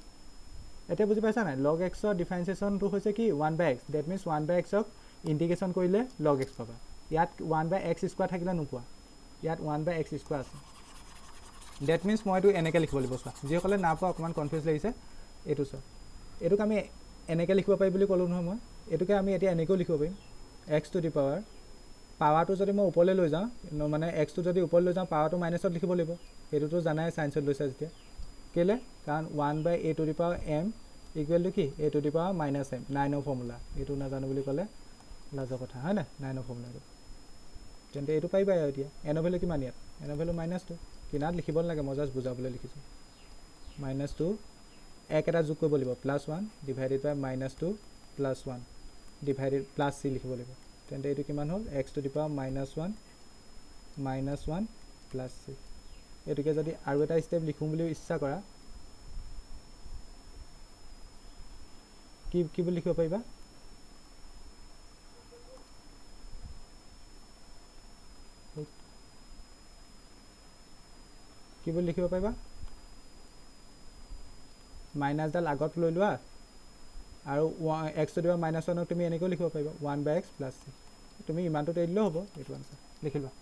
A: এতিয়া বুজি পাইছা নাই লগ এক্সৰ ডিফাৰেঞ্চিয়েশ্যনটো হৈছে কি one by x that means one by এক্সক ইণ্টিগেশ্যন কৰিলে লগ এক্স পাবা ইয়াত ওৱান বাই এক্স স্কুৱাৰ থাকিলে নোপোৱা ইয়াত ওৱান বাই এক্স স্কুৱাৰ আছে ডেট মিনছ মই এইটো এনেকৈ লিখিব লাগিব চোৱা যিসকলে নাপোৱা অকণমান কনফিউজ লাগিছে এইটো চোৱা এইটোক আমি এনেকৈ লিখিব পাৰি বুলি ক'লোঁ নহয় মই এইটোকে আমি এতিয়া এনেকৈও লিখিব পাৰিম এক্স টু দি পাৱাৰ পাৱাৰটো যদি মই ওপৰলৈ লৈ যাওঁ মানে এক্সটো যদি ওপৰলৈ লৈ যাওঁ পাৱাৰটো মাইনাছত লিখিব লাগিব সেইটোতো জানাই চায়েন্সত লৈছে যেতিয়া কেলৈ কাৰণ one by a to the power m equal to কি a to the power minus m নাইনৰ ফৰ্মুলা এইটো নাজানো বুলি ক'লে লাজৰ কথা হয় নাই নাইনৰ এইটো তেন্তে এইটো পাৰিবাই আৰু এতিয়া এন ভেলু কিমান ইয়াত এন ভেলু মাইনাছ টু কিনাত লিখিব নালাগে মই জাষ্ট বুজাবলৈ লিখিছোঁ মাইনাছ টু এক এটা যোগ কৰিব লাগিব plus one divided by minus two plus one divided plus C লিখিব লাগিব তেন্তে এইটো কিমান হ'ল x to the power minus one minus one plus c এইটোকে যদি আৰু এটা ষ্টেপ লিখোঁ বুলিও ইচ্ছা কৰা কি কি বুলি লিখিব পাৰিবা কি বুলি লিখিব পাৰিবা মাইনাছডাল আগত লৈ লোৱা আৰু ওৱান এক্স দিবা মাইনাছ ওৱানক তুমি এনেকৈও লিখিব পাৰিবা one by x plus c তুমি ইমানটোত এৰি দিলেও হ'ব এইটো আনচাৰ লিখি লোৱা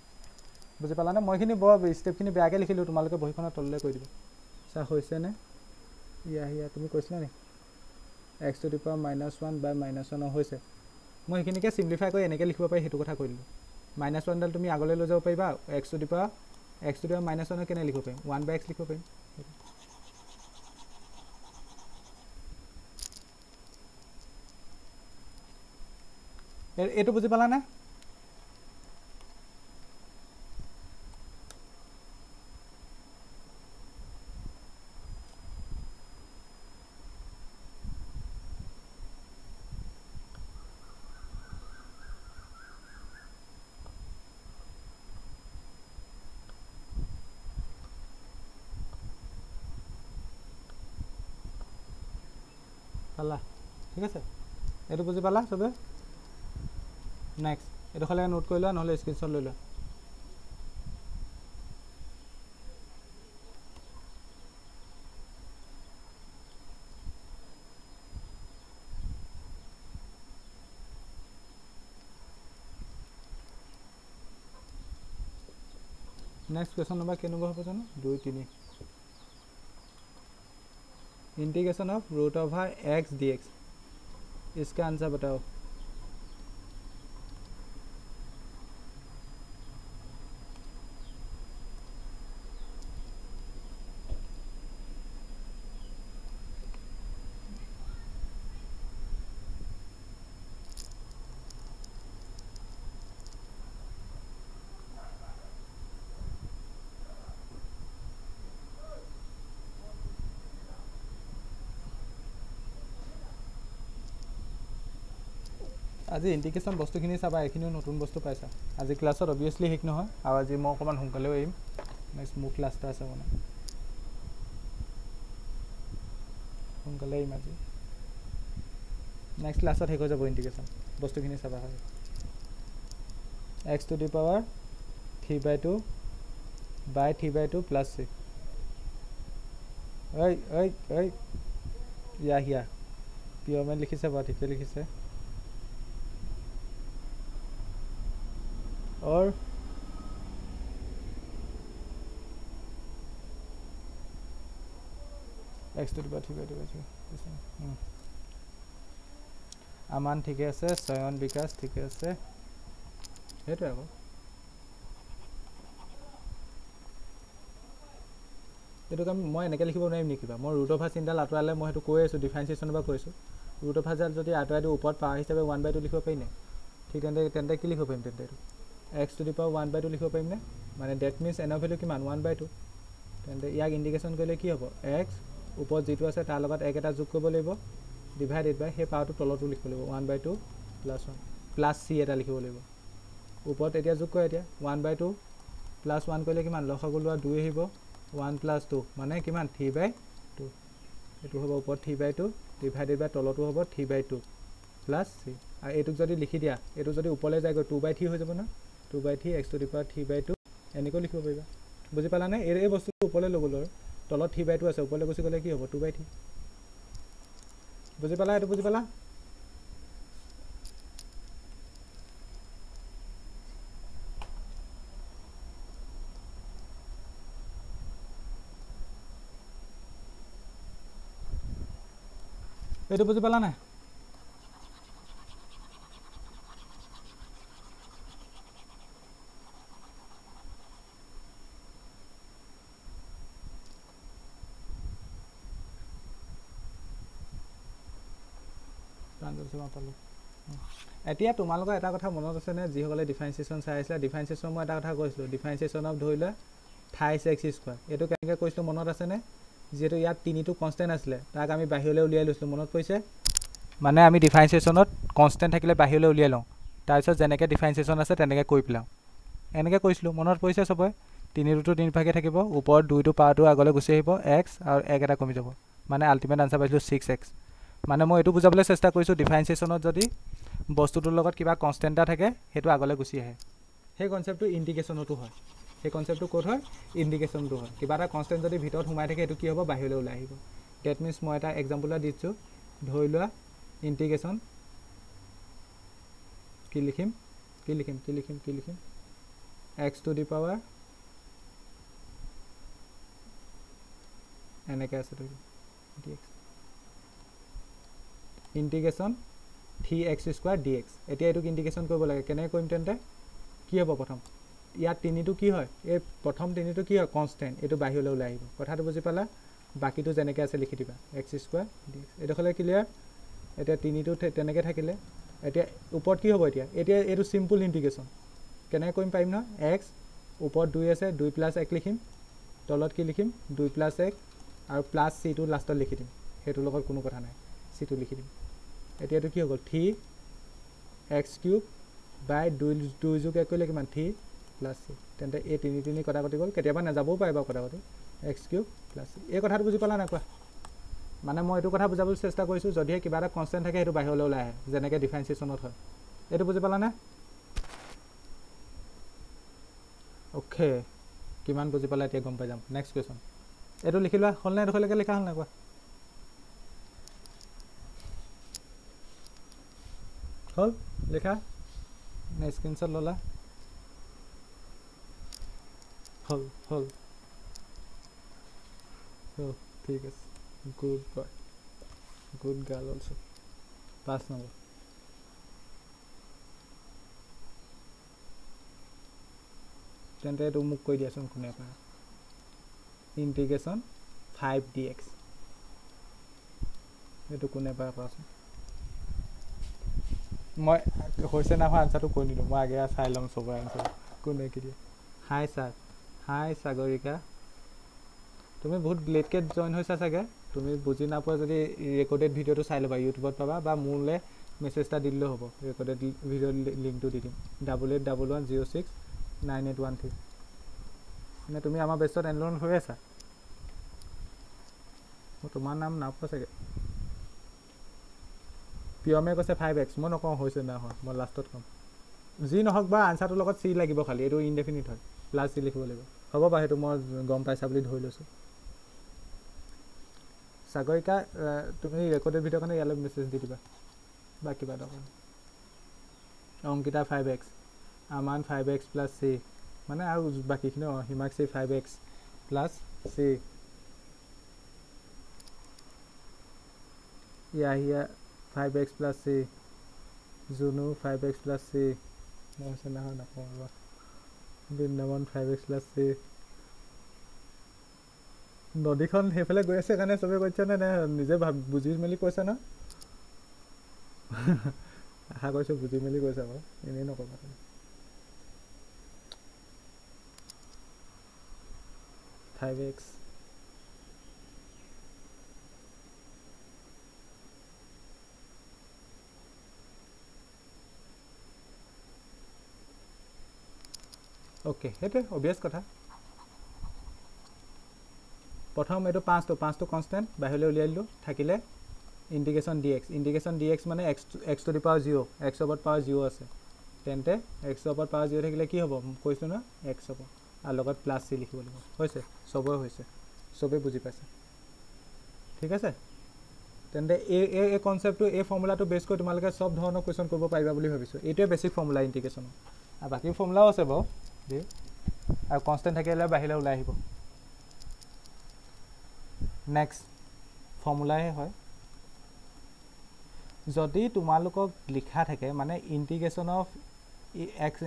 A: বুজি পালানে মই এইখিনি বৰ ষ্টেপখিনি বেয়াকৈ লিখিলোঁ তোমালোকে বহীখনৰ তললৈ কৈ দিব ছাৰ হৈছেনে ইয়া ইয়া তুমি কৈছিলা নি x to the power minus one by minus ওৱানৰ হৈছে মই সেইখিনিকে ছিম্প্লিফাই কৰি এনেকৈ লিখিব পাৰি সেইটো কথা কৈ দিলোঁ মাইনাছ ওৱানডাল তুমি আগলৈ লৈ যাব পাৰিবা এক্স টু এক্স টু দিয়া মাইনাছ ওৱানক কেনেকৈ লিখিব পাৰিম ওৱান বাই এক্স লিখিব পাৰিম এইটো বুজি পালানে পালা ঠিক আছে এইটো বুজি পালা চবে নেক্সট এইটো খালে নোট কৰি লোৱা নহ'লে স্ক্ৰীনশ্বট লৈ লোৱা নেক্সট কুৱেশ্যন নম্বৰ কেনেকুৱা হ'ব জানো দুই তিনি integration of root over x d इसका आंसर बताओ আজি ইণ্টিগ্ৰেশ্যন বস্তুখিনি চাবা এইখিনিও নতুন বস্তু পাইছা আজি ক্লাছত অভিয়াছলি শিক নহয় আৰু আজি মই অকণমান সোনকালেও এৰিম নেক্সট মোৰ ক্লাছ এটা আছে মানে সোনকালে এৰিম আজি নেক্সট ক্লাছত শেষ হৈ যাব ইণ্টিগ্ৰেশ্যন বস্তুখিনি চাবা হয় x to the power three by two by three by two plus six ঐ ঐ ঐ ইয়াহিয়া পিঅ'মেন লিখিছে বাৰু ঠিকে লিখিছে और एक्स टू ठीक है ठीक है আমান ঠিকে আছে চয়ন বিকাশ ঠিকে আছে সেইটোৱে আকৌ সেইটো কাম মই এনেকৈ লিখিব নোৱাৰিম নেকি বা মই ৰুট অফ হাৰ চিন্তাল আঁতৰালে মই সেইটো কৈ আছোঁ ডিফাৰেঞ্চিয়েশ্যনৰ পৰা কৈছোঁ ৰুট অফ হাৰ যদি আঁতৰাইটো ওপৰত পাৱাৰ হিচাপে ওৱান বাই টু লিখিব পাৰি ঠিক তেন্তে তেন্তে কি লিখিব পাৰিম তেন্তে এইটো x to the power one by two লিখিব পাৰিমনে মানে ডেট মিনছ এনৰ ভেলিউ কিমান ওৱান বাই টু তেন্তে ইয়াক ইণ্ডিকেশ্যন কৰিলে কি হ'ব এক্স ওপৰত যিটো আছে তাৰ লগত এক এটা যোগ কৰিব লাগিব ডিভাইডেড বাই সেই পাৱাৰটো তলতো লিখিব লাগিব one by two plus one plus c এটা লিখিব লাগিব ওপৰত এতিয়া যোগ কৰে এতিয়া one by two plus one কৰিলে কিমান লখক ওলোৱা দুই আহিব ওৱান প্লাছ টু মানে কিমান থ্ৰী বাই টু এইটো হ'ব ওপৰত three by two divided by তলতো হ'ব three by two plus c আৰু এইটোক যদি লিখি দিয়া এইটো যদি ওপৰলৈ যায়গৈ টু বাই থ্ৰী হৈ যাব নহয় two by three x to the power three by two এনেকৈ লিখিব পাৰিবা বুজি পালানে এই এই বস্তুটো ওপৰলৈ ল'বলৈ আৰু তলত থ্ৰী বাই টু আছে ওপৰলৈ গুচি গ'লে কি হ'ব টু বাই থ্ৰী বুজি পালা এইটো বুজি পালা এইটো বুজি পালা ডিফাৰেঞ্চিয়েচন নাপালোঁ এতিয়া তোমালোকৰ এটা কথা মনত আছেনে যিসকলে ডিফাৰেঞ্চিয়েচন চাই আছিলে ডিফাৰেঞ্চিয়েচন মই এটা কথা কৈছিলোঁ ডিফাৰেঞ্চিয়েচন অফ ধৰি লোৱা থাইছ এক্স স্কোৱাৰ এইটো কেনেকৈ কৈছিলোঁ মনত আছেনে যিহেতু ইয়াত তিনিটো কনষ্টেণ্ট আছিলে তাক আমি বাহিৰলৈ উলিয়াই লৈছিলোঁ মনত পৰিছে মানে আমি ডিফাৰেঞ্চিয়েচনত কনষ্টেণ্ট থাকিলে বাহিৰলৈ উলিয়াই লওঁ তাৰপিছত যেনেকৈ ডিফাৰেঞ্চিয়েচন আছে তেনেকৈ কৰি পেলাওঁ এনেকৈ কৈছিলোঁ মনত পৰিছে চবৰে তিনিটোতো তিনিভাগে থাকিব ওপৰত দুইটো পাৱাৰটো আগলৈ গুচি আহিব এক্স আৰু এক এটা কমি যাব মানে আল্টিমেট আনচাৰ পাইছিলোঁ ছিক্স এক্স মানে মই এইটো বুজাবলৈ চেষ্টা কৰিছোঁ ডিফাৰেঞ্চিয়েশ্যনত যদি বস্তুটোৰ লগত কিবা কনষ্টেণ্ট এটা থাকে সেইটো আগলৈ গুচি আহে সেই কনচেপ্টটো ইণ্ডিকেশ্যনতো হয় সেই কনচেপ্টটো ক'ত হয় ইণ্ডিকেশ্যনটো হয় কিবা এটা কনষ্টেণ্ট যদি ভিতৰত সোমাই থাকে সেইটো কি হ'ব বাহিৰলৈ ওলাই আহিব ডেট মিনছ মই এটা এক্সাম্পল এটা দিছোঁ ধৰি লোৱা ইণ্টিগ্ৰেশ্যন কি লিখিম কি লিখিম কি লিখিম কি লিখিম এক্স টু দি পাৱাৰ এনেকৈ আছে d x integration three x square D x এতিয়া এইটোক ইণ্টিগ্ৰেশ্যন কৰিব লাগে কেনেকৈ কৰিম তেন্তে কি হ'ব প্ৰথম ইয়াত তিনিটো কি হয় এই প্ৰথম তিনিটো কি হয় কনষ্টেণ্ট এইটো বাহিৰলৈ ওলাই আহিব কথাটো বুজি পালা বাকীটো যেনেকৈ আছে লিখি দিবা এক্স স্কুৱাৰ ডি এক্স এইডোখৰলে ক্লিয়াৰ এতিয়া তিনিটো তেনেকৈ থাকিলে এতিয়া ওপৰত কি হ'ব এতিয়া এতিয়া এইটো ছিম্পল ইণ্টিগ্ৰেশ্যন কেনেকৈ কৰিম পাৰিম নহয় এক্স ওপৰত দুই আছে দুই প্লাছ এক লিখিম তলত কি লিখিম দুই প্লাছ এক আৰু প্লাছ চিটো লাষ্টত লিখি দিম সেইটোৰ লগত কোনো কথা নাই চিটো লিখি দিম এতিয়াতো কি হ'ল থ্ৰী এক্স কিউব বাই দুই দুই যোগ এক কৰিলে কিমান থ্ৰী প্লাছ থ্ৰী তেন্তে এই তিনি তিনি পাতি গ'ল কেতিয়াবা নাযাবও পাৰে বাৰু কথা পাতি এক্স কিউব প্লাছ থ্ৰী এই কথাটো বুজি পালা নাই কোৱা মানে মই এইটো কথা বুজাবলৈ চেষ্টা কৰিছোঁ যদিহে কিবা এটা কনষ্টেণ্ট থাকে সেইটো বাহিৰলৈ ওলাই আহে যেনেকৈ ডিফাৰেঞ্চিয়েশ্যনত হয় এইটো বুজি পালানে অ'কে কিমান বুজি পালে এতিয়া গম পাই যাম নেক্সট কুৱেশ্যন এইটো লিখি লোৱা হ'লনে এডোখৰলৈকে লিখা হ'লনে কোৱা हल लेखा ने स्क्रीनशॉट लला हो हो हो ठीक है good boy good girl also pass number तेरे मूक कह दस कने integration five d x you क्या पास মই হৈছে নাই হোৱা আঞ্চাৰটো কৈ নিদিওঁ মই আগে চাই ল'ম চবৰে আঞ্চাৰটো কোনে কি দিয়ে হাই ছাৰ হাই চাগৰিকা তুমি বহুত লেটকৈ জইন হৈছা চাগে তুমি বুজি নাপোৱা যদি ৰেকৰ্ডেড ভিডিঅ'টো চাই ল'বা ইউটিউবত পাবা বা মোলৈ মেছেজ এটা দিলেও হ'ব ৰেকৰ্ডেড ভিডিঅ' লিংকটো দি দিম double eight double one zero' six nine eight one three মানে তুমি আমাৰ বেষ্টত এনলন হৈ আছা মই তোমাৰ নাম নাপোৱা চাগে পিয়মে কৈছে ফাইভ এক্স মই নকওঁ হৈছে নাই হয় মই লাষ্টত ক'ম যি নহওক বা আনচাৰটোৰ লগত চি লাগিব খালী এইটো ইনডেফিনিট হয় প্লাছ চি লিখিব লাগিব হ'ব বাৰু সেইটো মই গম পাইছা বুলি ধৰি লৈছোঁ চাগৰিকা তুমি ৰেকৰ্ডেড কাৰণে ইয়ালৈ মেছেজ দি দিবা বা কিবা এটা Ankita five x Aman five x plus c মানে আৰু বাকীখিনি অঁ Himakshi five x plus c Yahiya five x plus c Junu five x plus c নহৈছে নহয় নকওঁ ৰ Vrindavan five x plus c নদীখন সেইফালে গৈ আছে কাৰণে চবেই কৈছেনে নে নিজে ভাব বুজি মেলি কৈছে ন আশা কৰিছোঁ বুজি মেলি কৈছে বাৰু এনেই নক'বা তুমি ফাইভ এক্স ওকে সেইটোৱে অবভিয়াছ কথা প্ৰথম এইটো পাঁচটো পাঁচটো কনষ্টেণ্ট বাহিৰলৈ উলিয়াই দিলোঁ থাকিলে integration d x integration d x মানে x x to the power zero' এক্সৰ ওপৰত পাৱাৰ জিৰ' আছে তেন্তে এক্সৰ ওপৰত পাৱাৰ জিৰ' থাকিলে কি হ'ব কৈছোঁ নহয় এক্স হ'ব আৰু লগত প্লাছ চি লিখিব লাগিব হৈছে চবৰে হৈছে চবেই বুজি পাইছে ঠিক আছে তেন্তে এই এই এই কনচেপ্টটো এই ফৰ্মুলাটো বেছ কৰি তোমালোকে চব ধৰণৰ কুৱেশ্যন কৰিব পাৰিবা বুলি ভাবিছোঁ এইটোৱে বেছিক ফৰ্মুলা ইণ্টিগ্ৰেশ্যনৰ আৰু বাকী ফৰ্মুলাও আছে বাৰু ডিগ্ৰী আৰু কনষ্টেণ্ট থাকিলে বাহিৰলৈ ওলাই আহিব নেক্সট ফৰ্মুলাহে হয় যদি তোমালোকক লিখা থাকে মানে integration of x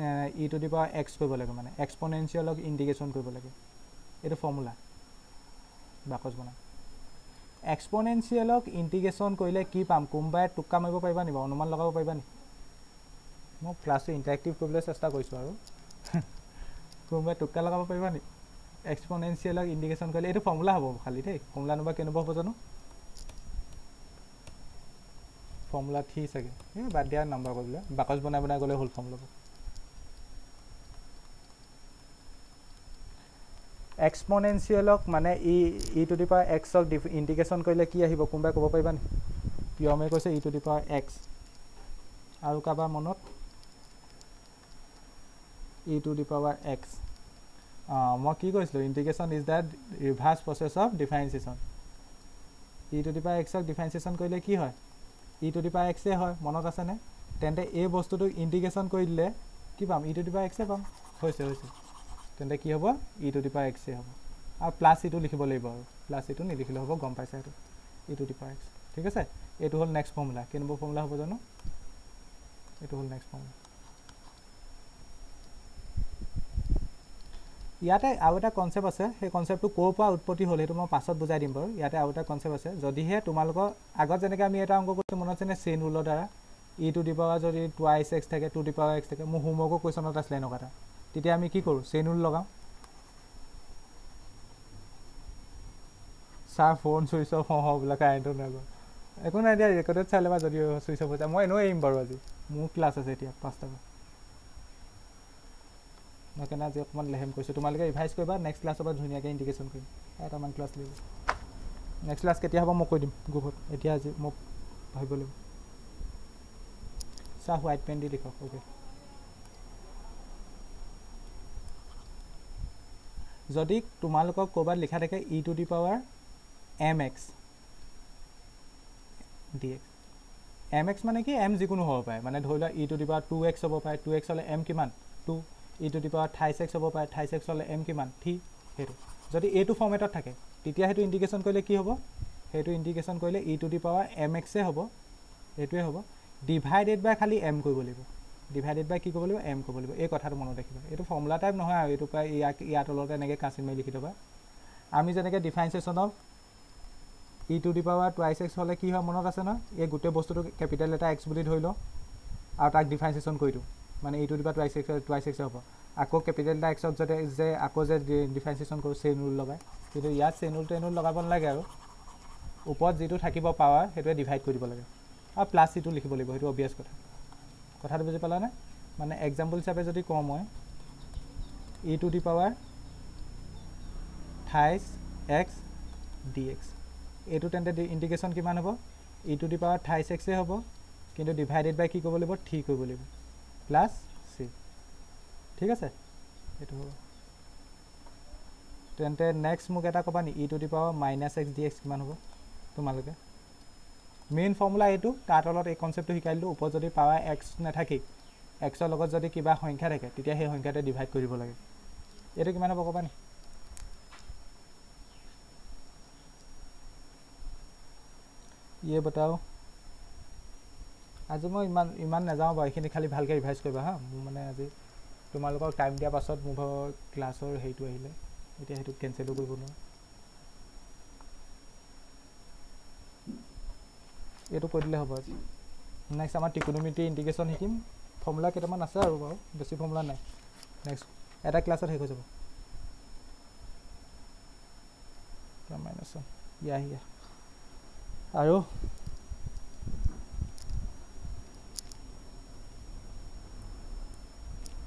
A: e to the power x কৰিব লাগে মানে এক্সপনেঞ্চিয়েলক ইণ্টিগ্ৰেশ্যন কৰিব লাগে এইটো ফৰ্মুলা বাকচ বনাই এক্সপনেঞ্চিয়েলক ইণ্টিগ্ৰেশ্যন কৰিলে কি পাম কোনোবাই টুকা মাৰিব পাৰিবা নি বাৰু অনুমান লগাব পাৰিবা নি মই ক্লাছটো ইণ্টাৰেক্টিভ কৰিবলৈ চেষ্টা কৰিছোঁ আৰু কোনোবাই টুকা লগাব পাৰিবা নি এক্সপনেঞ্চিয়েলক ইণ্ডিকেশ্যন কৰিলে এইটো ফৰ্মুলা হ'ব খালি দেই ফৰ্মুলা নম্বৰ কেনেকুৱা হ'ব জানো ফৰ্মুলা থ্ৰী চাগে এই বাদ দিয়া নাম্বাৰ কৰিবলৈ বাকচ বনাই বনাই গ'লে হ'ল ফৰ্মুলাব এক্সপনেঞ্চিয়েলক মানে e e to the power এক্সক ডি ইণ্ডিকেশ্যন কৰিলে কি আহিব কোনোবাই ক'ব পাৰিবা নি পিয়মে কৈছে e to the power x আৰু কাৰোবাৰ মনত e to the power x মই কি কৈছিলোঁ integration is that reverse process of differentiation e to the power এক্সক ডিফাৰেঞ্চিয়েশ্যন কৰিলে কি হয় ই টু দি পাৱাৰ এক্সে হয় মনত আছেনে তেন্তে এই বস্তুটোক ইণ্টিগ্ৰেশ্যন কৰি দিলে কি পাম ই টু দি পাৱাৰ এক্সে পাম হৈছে হৈছে তেন্তে কি হ'ব ই টু দি পাৱাৰ এক্সে হ'ব আৰু প্লাছ ইটো e লিখিব লাগিব আৰু প্লাছ ইটো e নিলিখিলে হ'ব গম পাইছে সেইটো e to the power x ঠিক আছে এইটো হ'ল নেক্সট ফৰ্মুলা কেনেকুৱা ফৰ্মুলা হ'ব জানো এইটো হ'ল নেক্সট ফৰ্মুলা ইয়াতে আৰু এটা কনচেপ্ট আছে সেই কনচেপ্টটো ক'ৰ পৰা উৎপত্তি হ'ল এইটো মই পাছত বুজাই দিম বাৰু ইয়াতে আৰু এটা কনচেপ্ট আছে যদিহে তোমালোকৰ আগত যেনেকৈ আমি এটা অংক কৰিছোঁ মনত আছেনে চেইন ৰুলৰ দ্বাৰা ই টু দিপাৱাৰ যদি টু টুৱাইছ এক্স থাকে টু দিপাৱাৰ এক্স থাকে মোৰ হোমৱৰ্কৰ কুৱেশ্যনত আছিলে এনেকুৱা এটা তেতিয়া আমি কি কৰোঁ চেইন ৰুল লগাওঁ ছাৰ ফোন চুইচ অফ হওঁবিলাক কাৰেণ্টটো নাগৰ একো নাই এতিয়া ৰেকৰ্ডত চাই ল'বা যদি চুইচ অফ হৈ যায় মই এনেও এৰিম বাৰু আজি মোৰ ক্লাছ আছে এতিয়া পাঁচটা পৰা নতুন আজি অকণমান লেহেম কৈছোঁ তোমালোকে ৰিভাইজ কৰিবা নেক্সট ক্লাছৰ পৰা ধুনীয়াকৈ ইণ্ডিকেশ্যন কৰিম এটামান ক্লাছ লাগিব নেক্সট ক্লাছ কেতিয়া হ'ব মই কৈ দিম গ্ৰুপত এতিয়া আজি মোক ভাবিব লাগিব চা হোৱাইট পেণ্ট দি লিখক অ'কে যদি তোমালোকক ক'ৰবাত লিখা থাকে e to the power m x d x m x মানে কি এম যিকোনো হ'ব পাৰে মানে ধৰি লোৱা e to the power two x হ'ব পাৰে টু এক্স হ'লে এম কিমান two e to the power thrice x হ'ব পাৰে থাইছ এক্স হ'লে এম কিমান থি সেইটো যদি এইটো ফৰ্মেটত থাকে তেতিয়া সেইটো ইণ্ডিকেশ্যন কৰিলে কি হ'ব সেইটো ইণ্ডিকেশ্যন কৰিলে e to the power m এক্সে হ'ব সেইটোৱে হ'ব ডিভাইডেড বাই খালী এম কৰিব লাগিব ডিভাইডেড বাই কি কৰিব লাগিব এম কৰিব লাগিব এই কথাটো মনত ৰাখিব এইটো ফৰ্মুলা টাইপ নহয় আৰু এইটো প্ৰায় ইয়াক ইয়াৰ তলতে এনেকৈ কাঁচিন মাৰি লিখি থবা আমি যেনেকৈ differentiation of e to the power twice x হ'লে কি হয় মনত আছে নহয় এই গোটেই বস্তুটো কেপিটেল এটা এক্স বুলি ধৰি লওঁ আৰু তাক ডিফাৰেঞ্চিয়েশ্যন কৰি দিওঁ মানে এইটো দিবা টুৱাইচ এক্স টুৱাইচ এক্সে হ'ব আকৌ কেপিটেল এটা এক্সত যাতে যে আকৌ যে ডিফাৰেঞ্চিয়েশ্যন কৰোঁ চেইন ৰুল লগাই কিন্তু ইয়াত চেইন ৰুল টেইন ৰুল লগাব নালাগে আৰু ওপৰত যিটো থাকিব পাৱাৰ সেইটোৱে ডিভাইড কৰি দিব লাগে আৰু প্লাছ চিটো লিখিব লাগিব সেইটো অভিয়াছ কথা কথাটো বুজি পালানে মানে এক্সাম্পল হিচাপে যদি কওঁ মই e to the power thrice x d x এইটো তেন্তে ইণ্ডিকেশ্যন কিমান হ'ব ই টু দি পাৱাৰ থাইছ এক্সেই হ'ব কিন্তু ডিভাইডেড বাই কি কৰিব লাগিব থ্ৰী কৰিব লাগিব প্লাছ চি ঠিক আছে এইটো হ'ব তেন্তে নেক্সট মোক এটা ক'বা নি e to the power minus x d x কিমান হ'ব তোমালোকে মেইন ফৰ্মুলা এইটো তাৰ তলত এই কনচেপ্টটো শিকাই দিলোঁ ওপৰত যদি পাৱাৰ এক্স নাথাকি এক্সৰ লগত যদি কিবা সংখ্যা থাকে তেতিয়া সেই সংখ্যাতে ডিভাইড কৰিব লাগে এইটো কিমান হ'ব ক'বা ইয়ে বটাও আজি মই ইমান ইমান নাযাওঁ বাৰু এইখিনি খালী ভালকৈ ৰিভাইজ কৰিবা হা মোৰ মানে আজি তোমালোকৰ টাইম দিয়া পাছত মোৰ ঘৰৰ ক্লাছৰ হেৰিটো আহিলে এতিয়া সেইটো কেঞ্চেলো কৰিব নোৱাৰোঁ এইটো কৈ দিলে হ'ব আজি নেক্সট আমাৰ ট্ৰিকনমিটি ইণ্টিগ্ৰেশ্যন শিকিম ফৰ্মুলা কেইটামান আছে আৰু বাৰু বেছি ফৰ্মুলা নাই নেক্সট এটা ক্লাছত শেষ হৈ যাব মাইনাছ ইয়া আৰু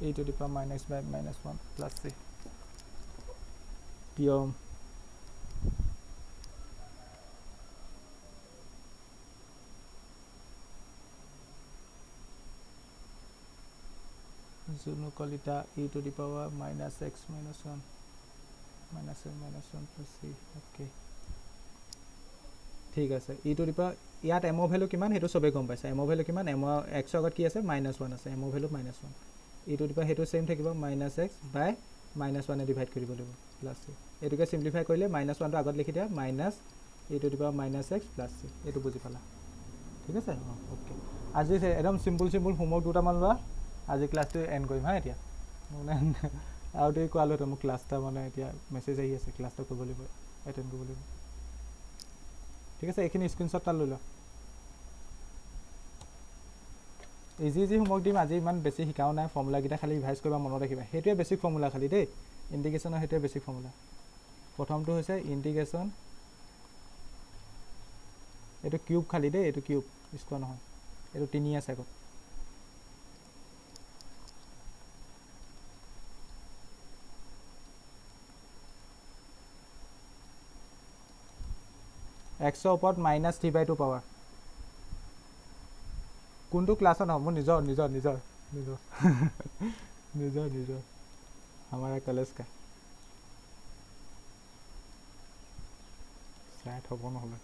A: a to the power minus by minus 1 plus c theorem so no call it a e to the power minus x minus 1 minus n minus 1 plus c okay ঠিক আছে ইটো দিপা ইয়াত এমৰ ভেলু কিমান সেইটো চবেই গম পাইছে এমৰ ভেলু কিমান এম এক্সৰ আগত কি আছে মাইনাছ ওৱান আছে এমৰ ভেলু মাইনাছ ওৱান ইটো দিব সেইটো চেম থাকিব মাইনাছ এক্স বাই মাইনাছ ওৱানে ডিভাইড কৰিব লাগিব প্লাছ চি এইটোকে চিম্প্লিফাই কৰিলে মাইনাছ ওৱানটো আগত লিখি দিয়া মাইনাছ ইটো দিব মাইনাছ এক্স প্লাছ চি এইটো বুজি পালা ঠিক আছে অঁ অ'কে আজি একদম চিম্পুল চিম্পুল হোমৱৰ্ক দুটামান লোৱা আজি ক্লাছটো এণ্ড কৰিম হা এতিয়া মানে আৰু দেৰি কোৱা লৈ মোক ক্লাছ এটা মানে এতিয়া মেছেজ আহি আছে ক্লাছটো কৰিব লাগিব এটেণ্ড কৰিব লাগিব ঠিক আছে এইখিনি স্ক্ৰীনশ্বট এটা লৈ লোৱা যি যি হোমৱৰ্ক দিম আজি ইমান বেছি শিকাও নাই ফৰ্মুলাকেইটা খালী ৰিভাইজ কৰিবা মনত ৰাখিবা সেইটোৱে বেছিক ফৰ্মুলা খালি দেই ইণ্টিগ্ৰেশ্যনৰ সেইটোৱে বেছিক ফৰ্মুলা প্ৰথমটো হৈছে ইণ্টিগ্ৰেশ্যন এইটো কিউব খালি দেই এইটো কিউব স্কুৱাৰ নহয় এইটো তিনি আছে আকৌ এক্সৰ ওপৰত minus three by two power কোনটো ক্লাছত মোৰ নিজৰ নিজৰ নিজৰ নিজৰ নিজৰ নিজৰ আমাৰ কলেজ কা চাই থ'ব নহ'লে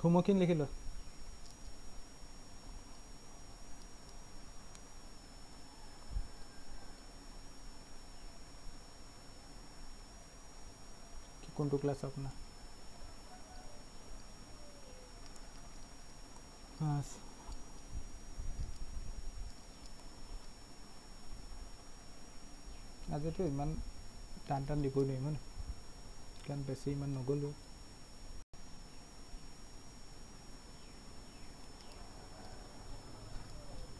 A: খুমখিন লিখিলোঁ कौन टू क्लास अपना हाँ, आज तो इन टान टान लिखो नहीं मैं कारण बेसि इन नगलो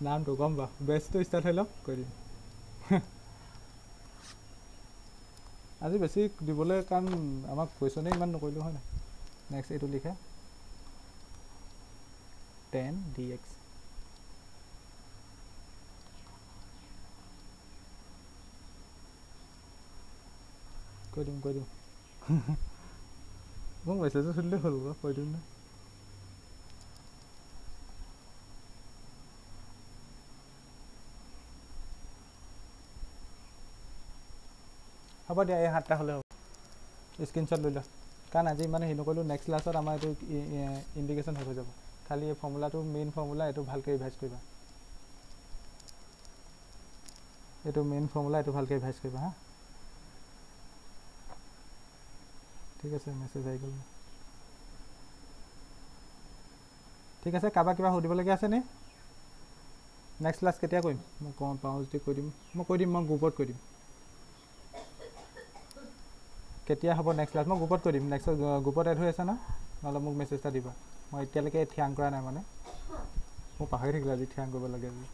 A: नाम तो गम बा बेस्ट तो स्टार्ट हो लग कर আজি বেছি দিবলৈ কাৰণ আমাক কুৱেশ্যনে ইমান নকৰিলোঁ হয় নাই নেক্সট এইটো লিখা টেন ডি এক্স কৈ দিম কৈ দিম মোক মেছেজো চলিলে হ'ল কৈ দিম নে হ'ব দিয়া এই সাতটা হ'লে হ'ব স্ক্ৰীণশ্বট লৈ লওঁ কাৰণ আজি ইমান হেৰি নকৰিলোঁ নেক্সট ক্লাছত আমাৰ এইটো ইণ্ডিকেশ্যন হৈ যাব খালি এই ফৰ্মুলাটো মেইন ফৰ্মুলা এইটো ভালকৈ ৰিভাইজ কৰিবা এইটো মেইন ফৰ্মুলা এইটো ভালকৈ ৰিভাইজ কৰিবা হা ঠিক আছে মেছেজ আহি গ'ল ঠিক আছে কাৰোবাক কিবা সুধিবলগীয়া আছেনে নেক্সট ক্লাছ কেতিয়া কৰিম মই কওঁ পাওঁ যদি কৈ দিম মই কৈ দিম মই গ্ৰুপত কৈ দিম কেতিয়া হ'ব নেক্সট ক্লাছ মই গ্ৰুপত কৈ দিম নেক্সট গ্ৰুপত এড হৈ আছে নহয় নহ'লে মোক মেছেজ এটা দিবা মই এতিয়ালৈকে থিয়াং কৰা নাই মানে মোৰ পাহৰি থাকিলোঁ আজি থিয়াং কৰিব লাগে আজি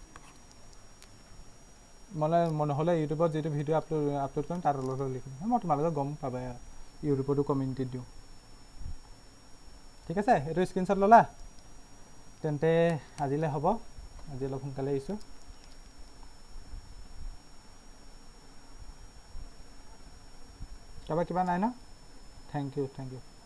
A: মানে নহ'লে ইউটিউবত যিটো ভিডিঅ' আপলোড আপলোড কৰিম তাৰ তলত লিখিম মই তোমালোকে গম পাবা ইউটিউবতো কমিউনিটি দিওঁ ঠিক আছে এইটো স্ক্ৰীণশ্বট ল'লা তেন্তে আজিলৈ হ'ব আজি অলপ সোনকালে আহিছোঁ কাৰোবাৰ কিবা নাই ন থেংক ইউ থেংক ইউ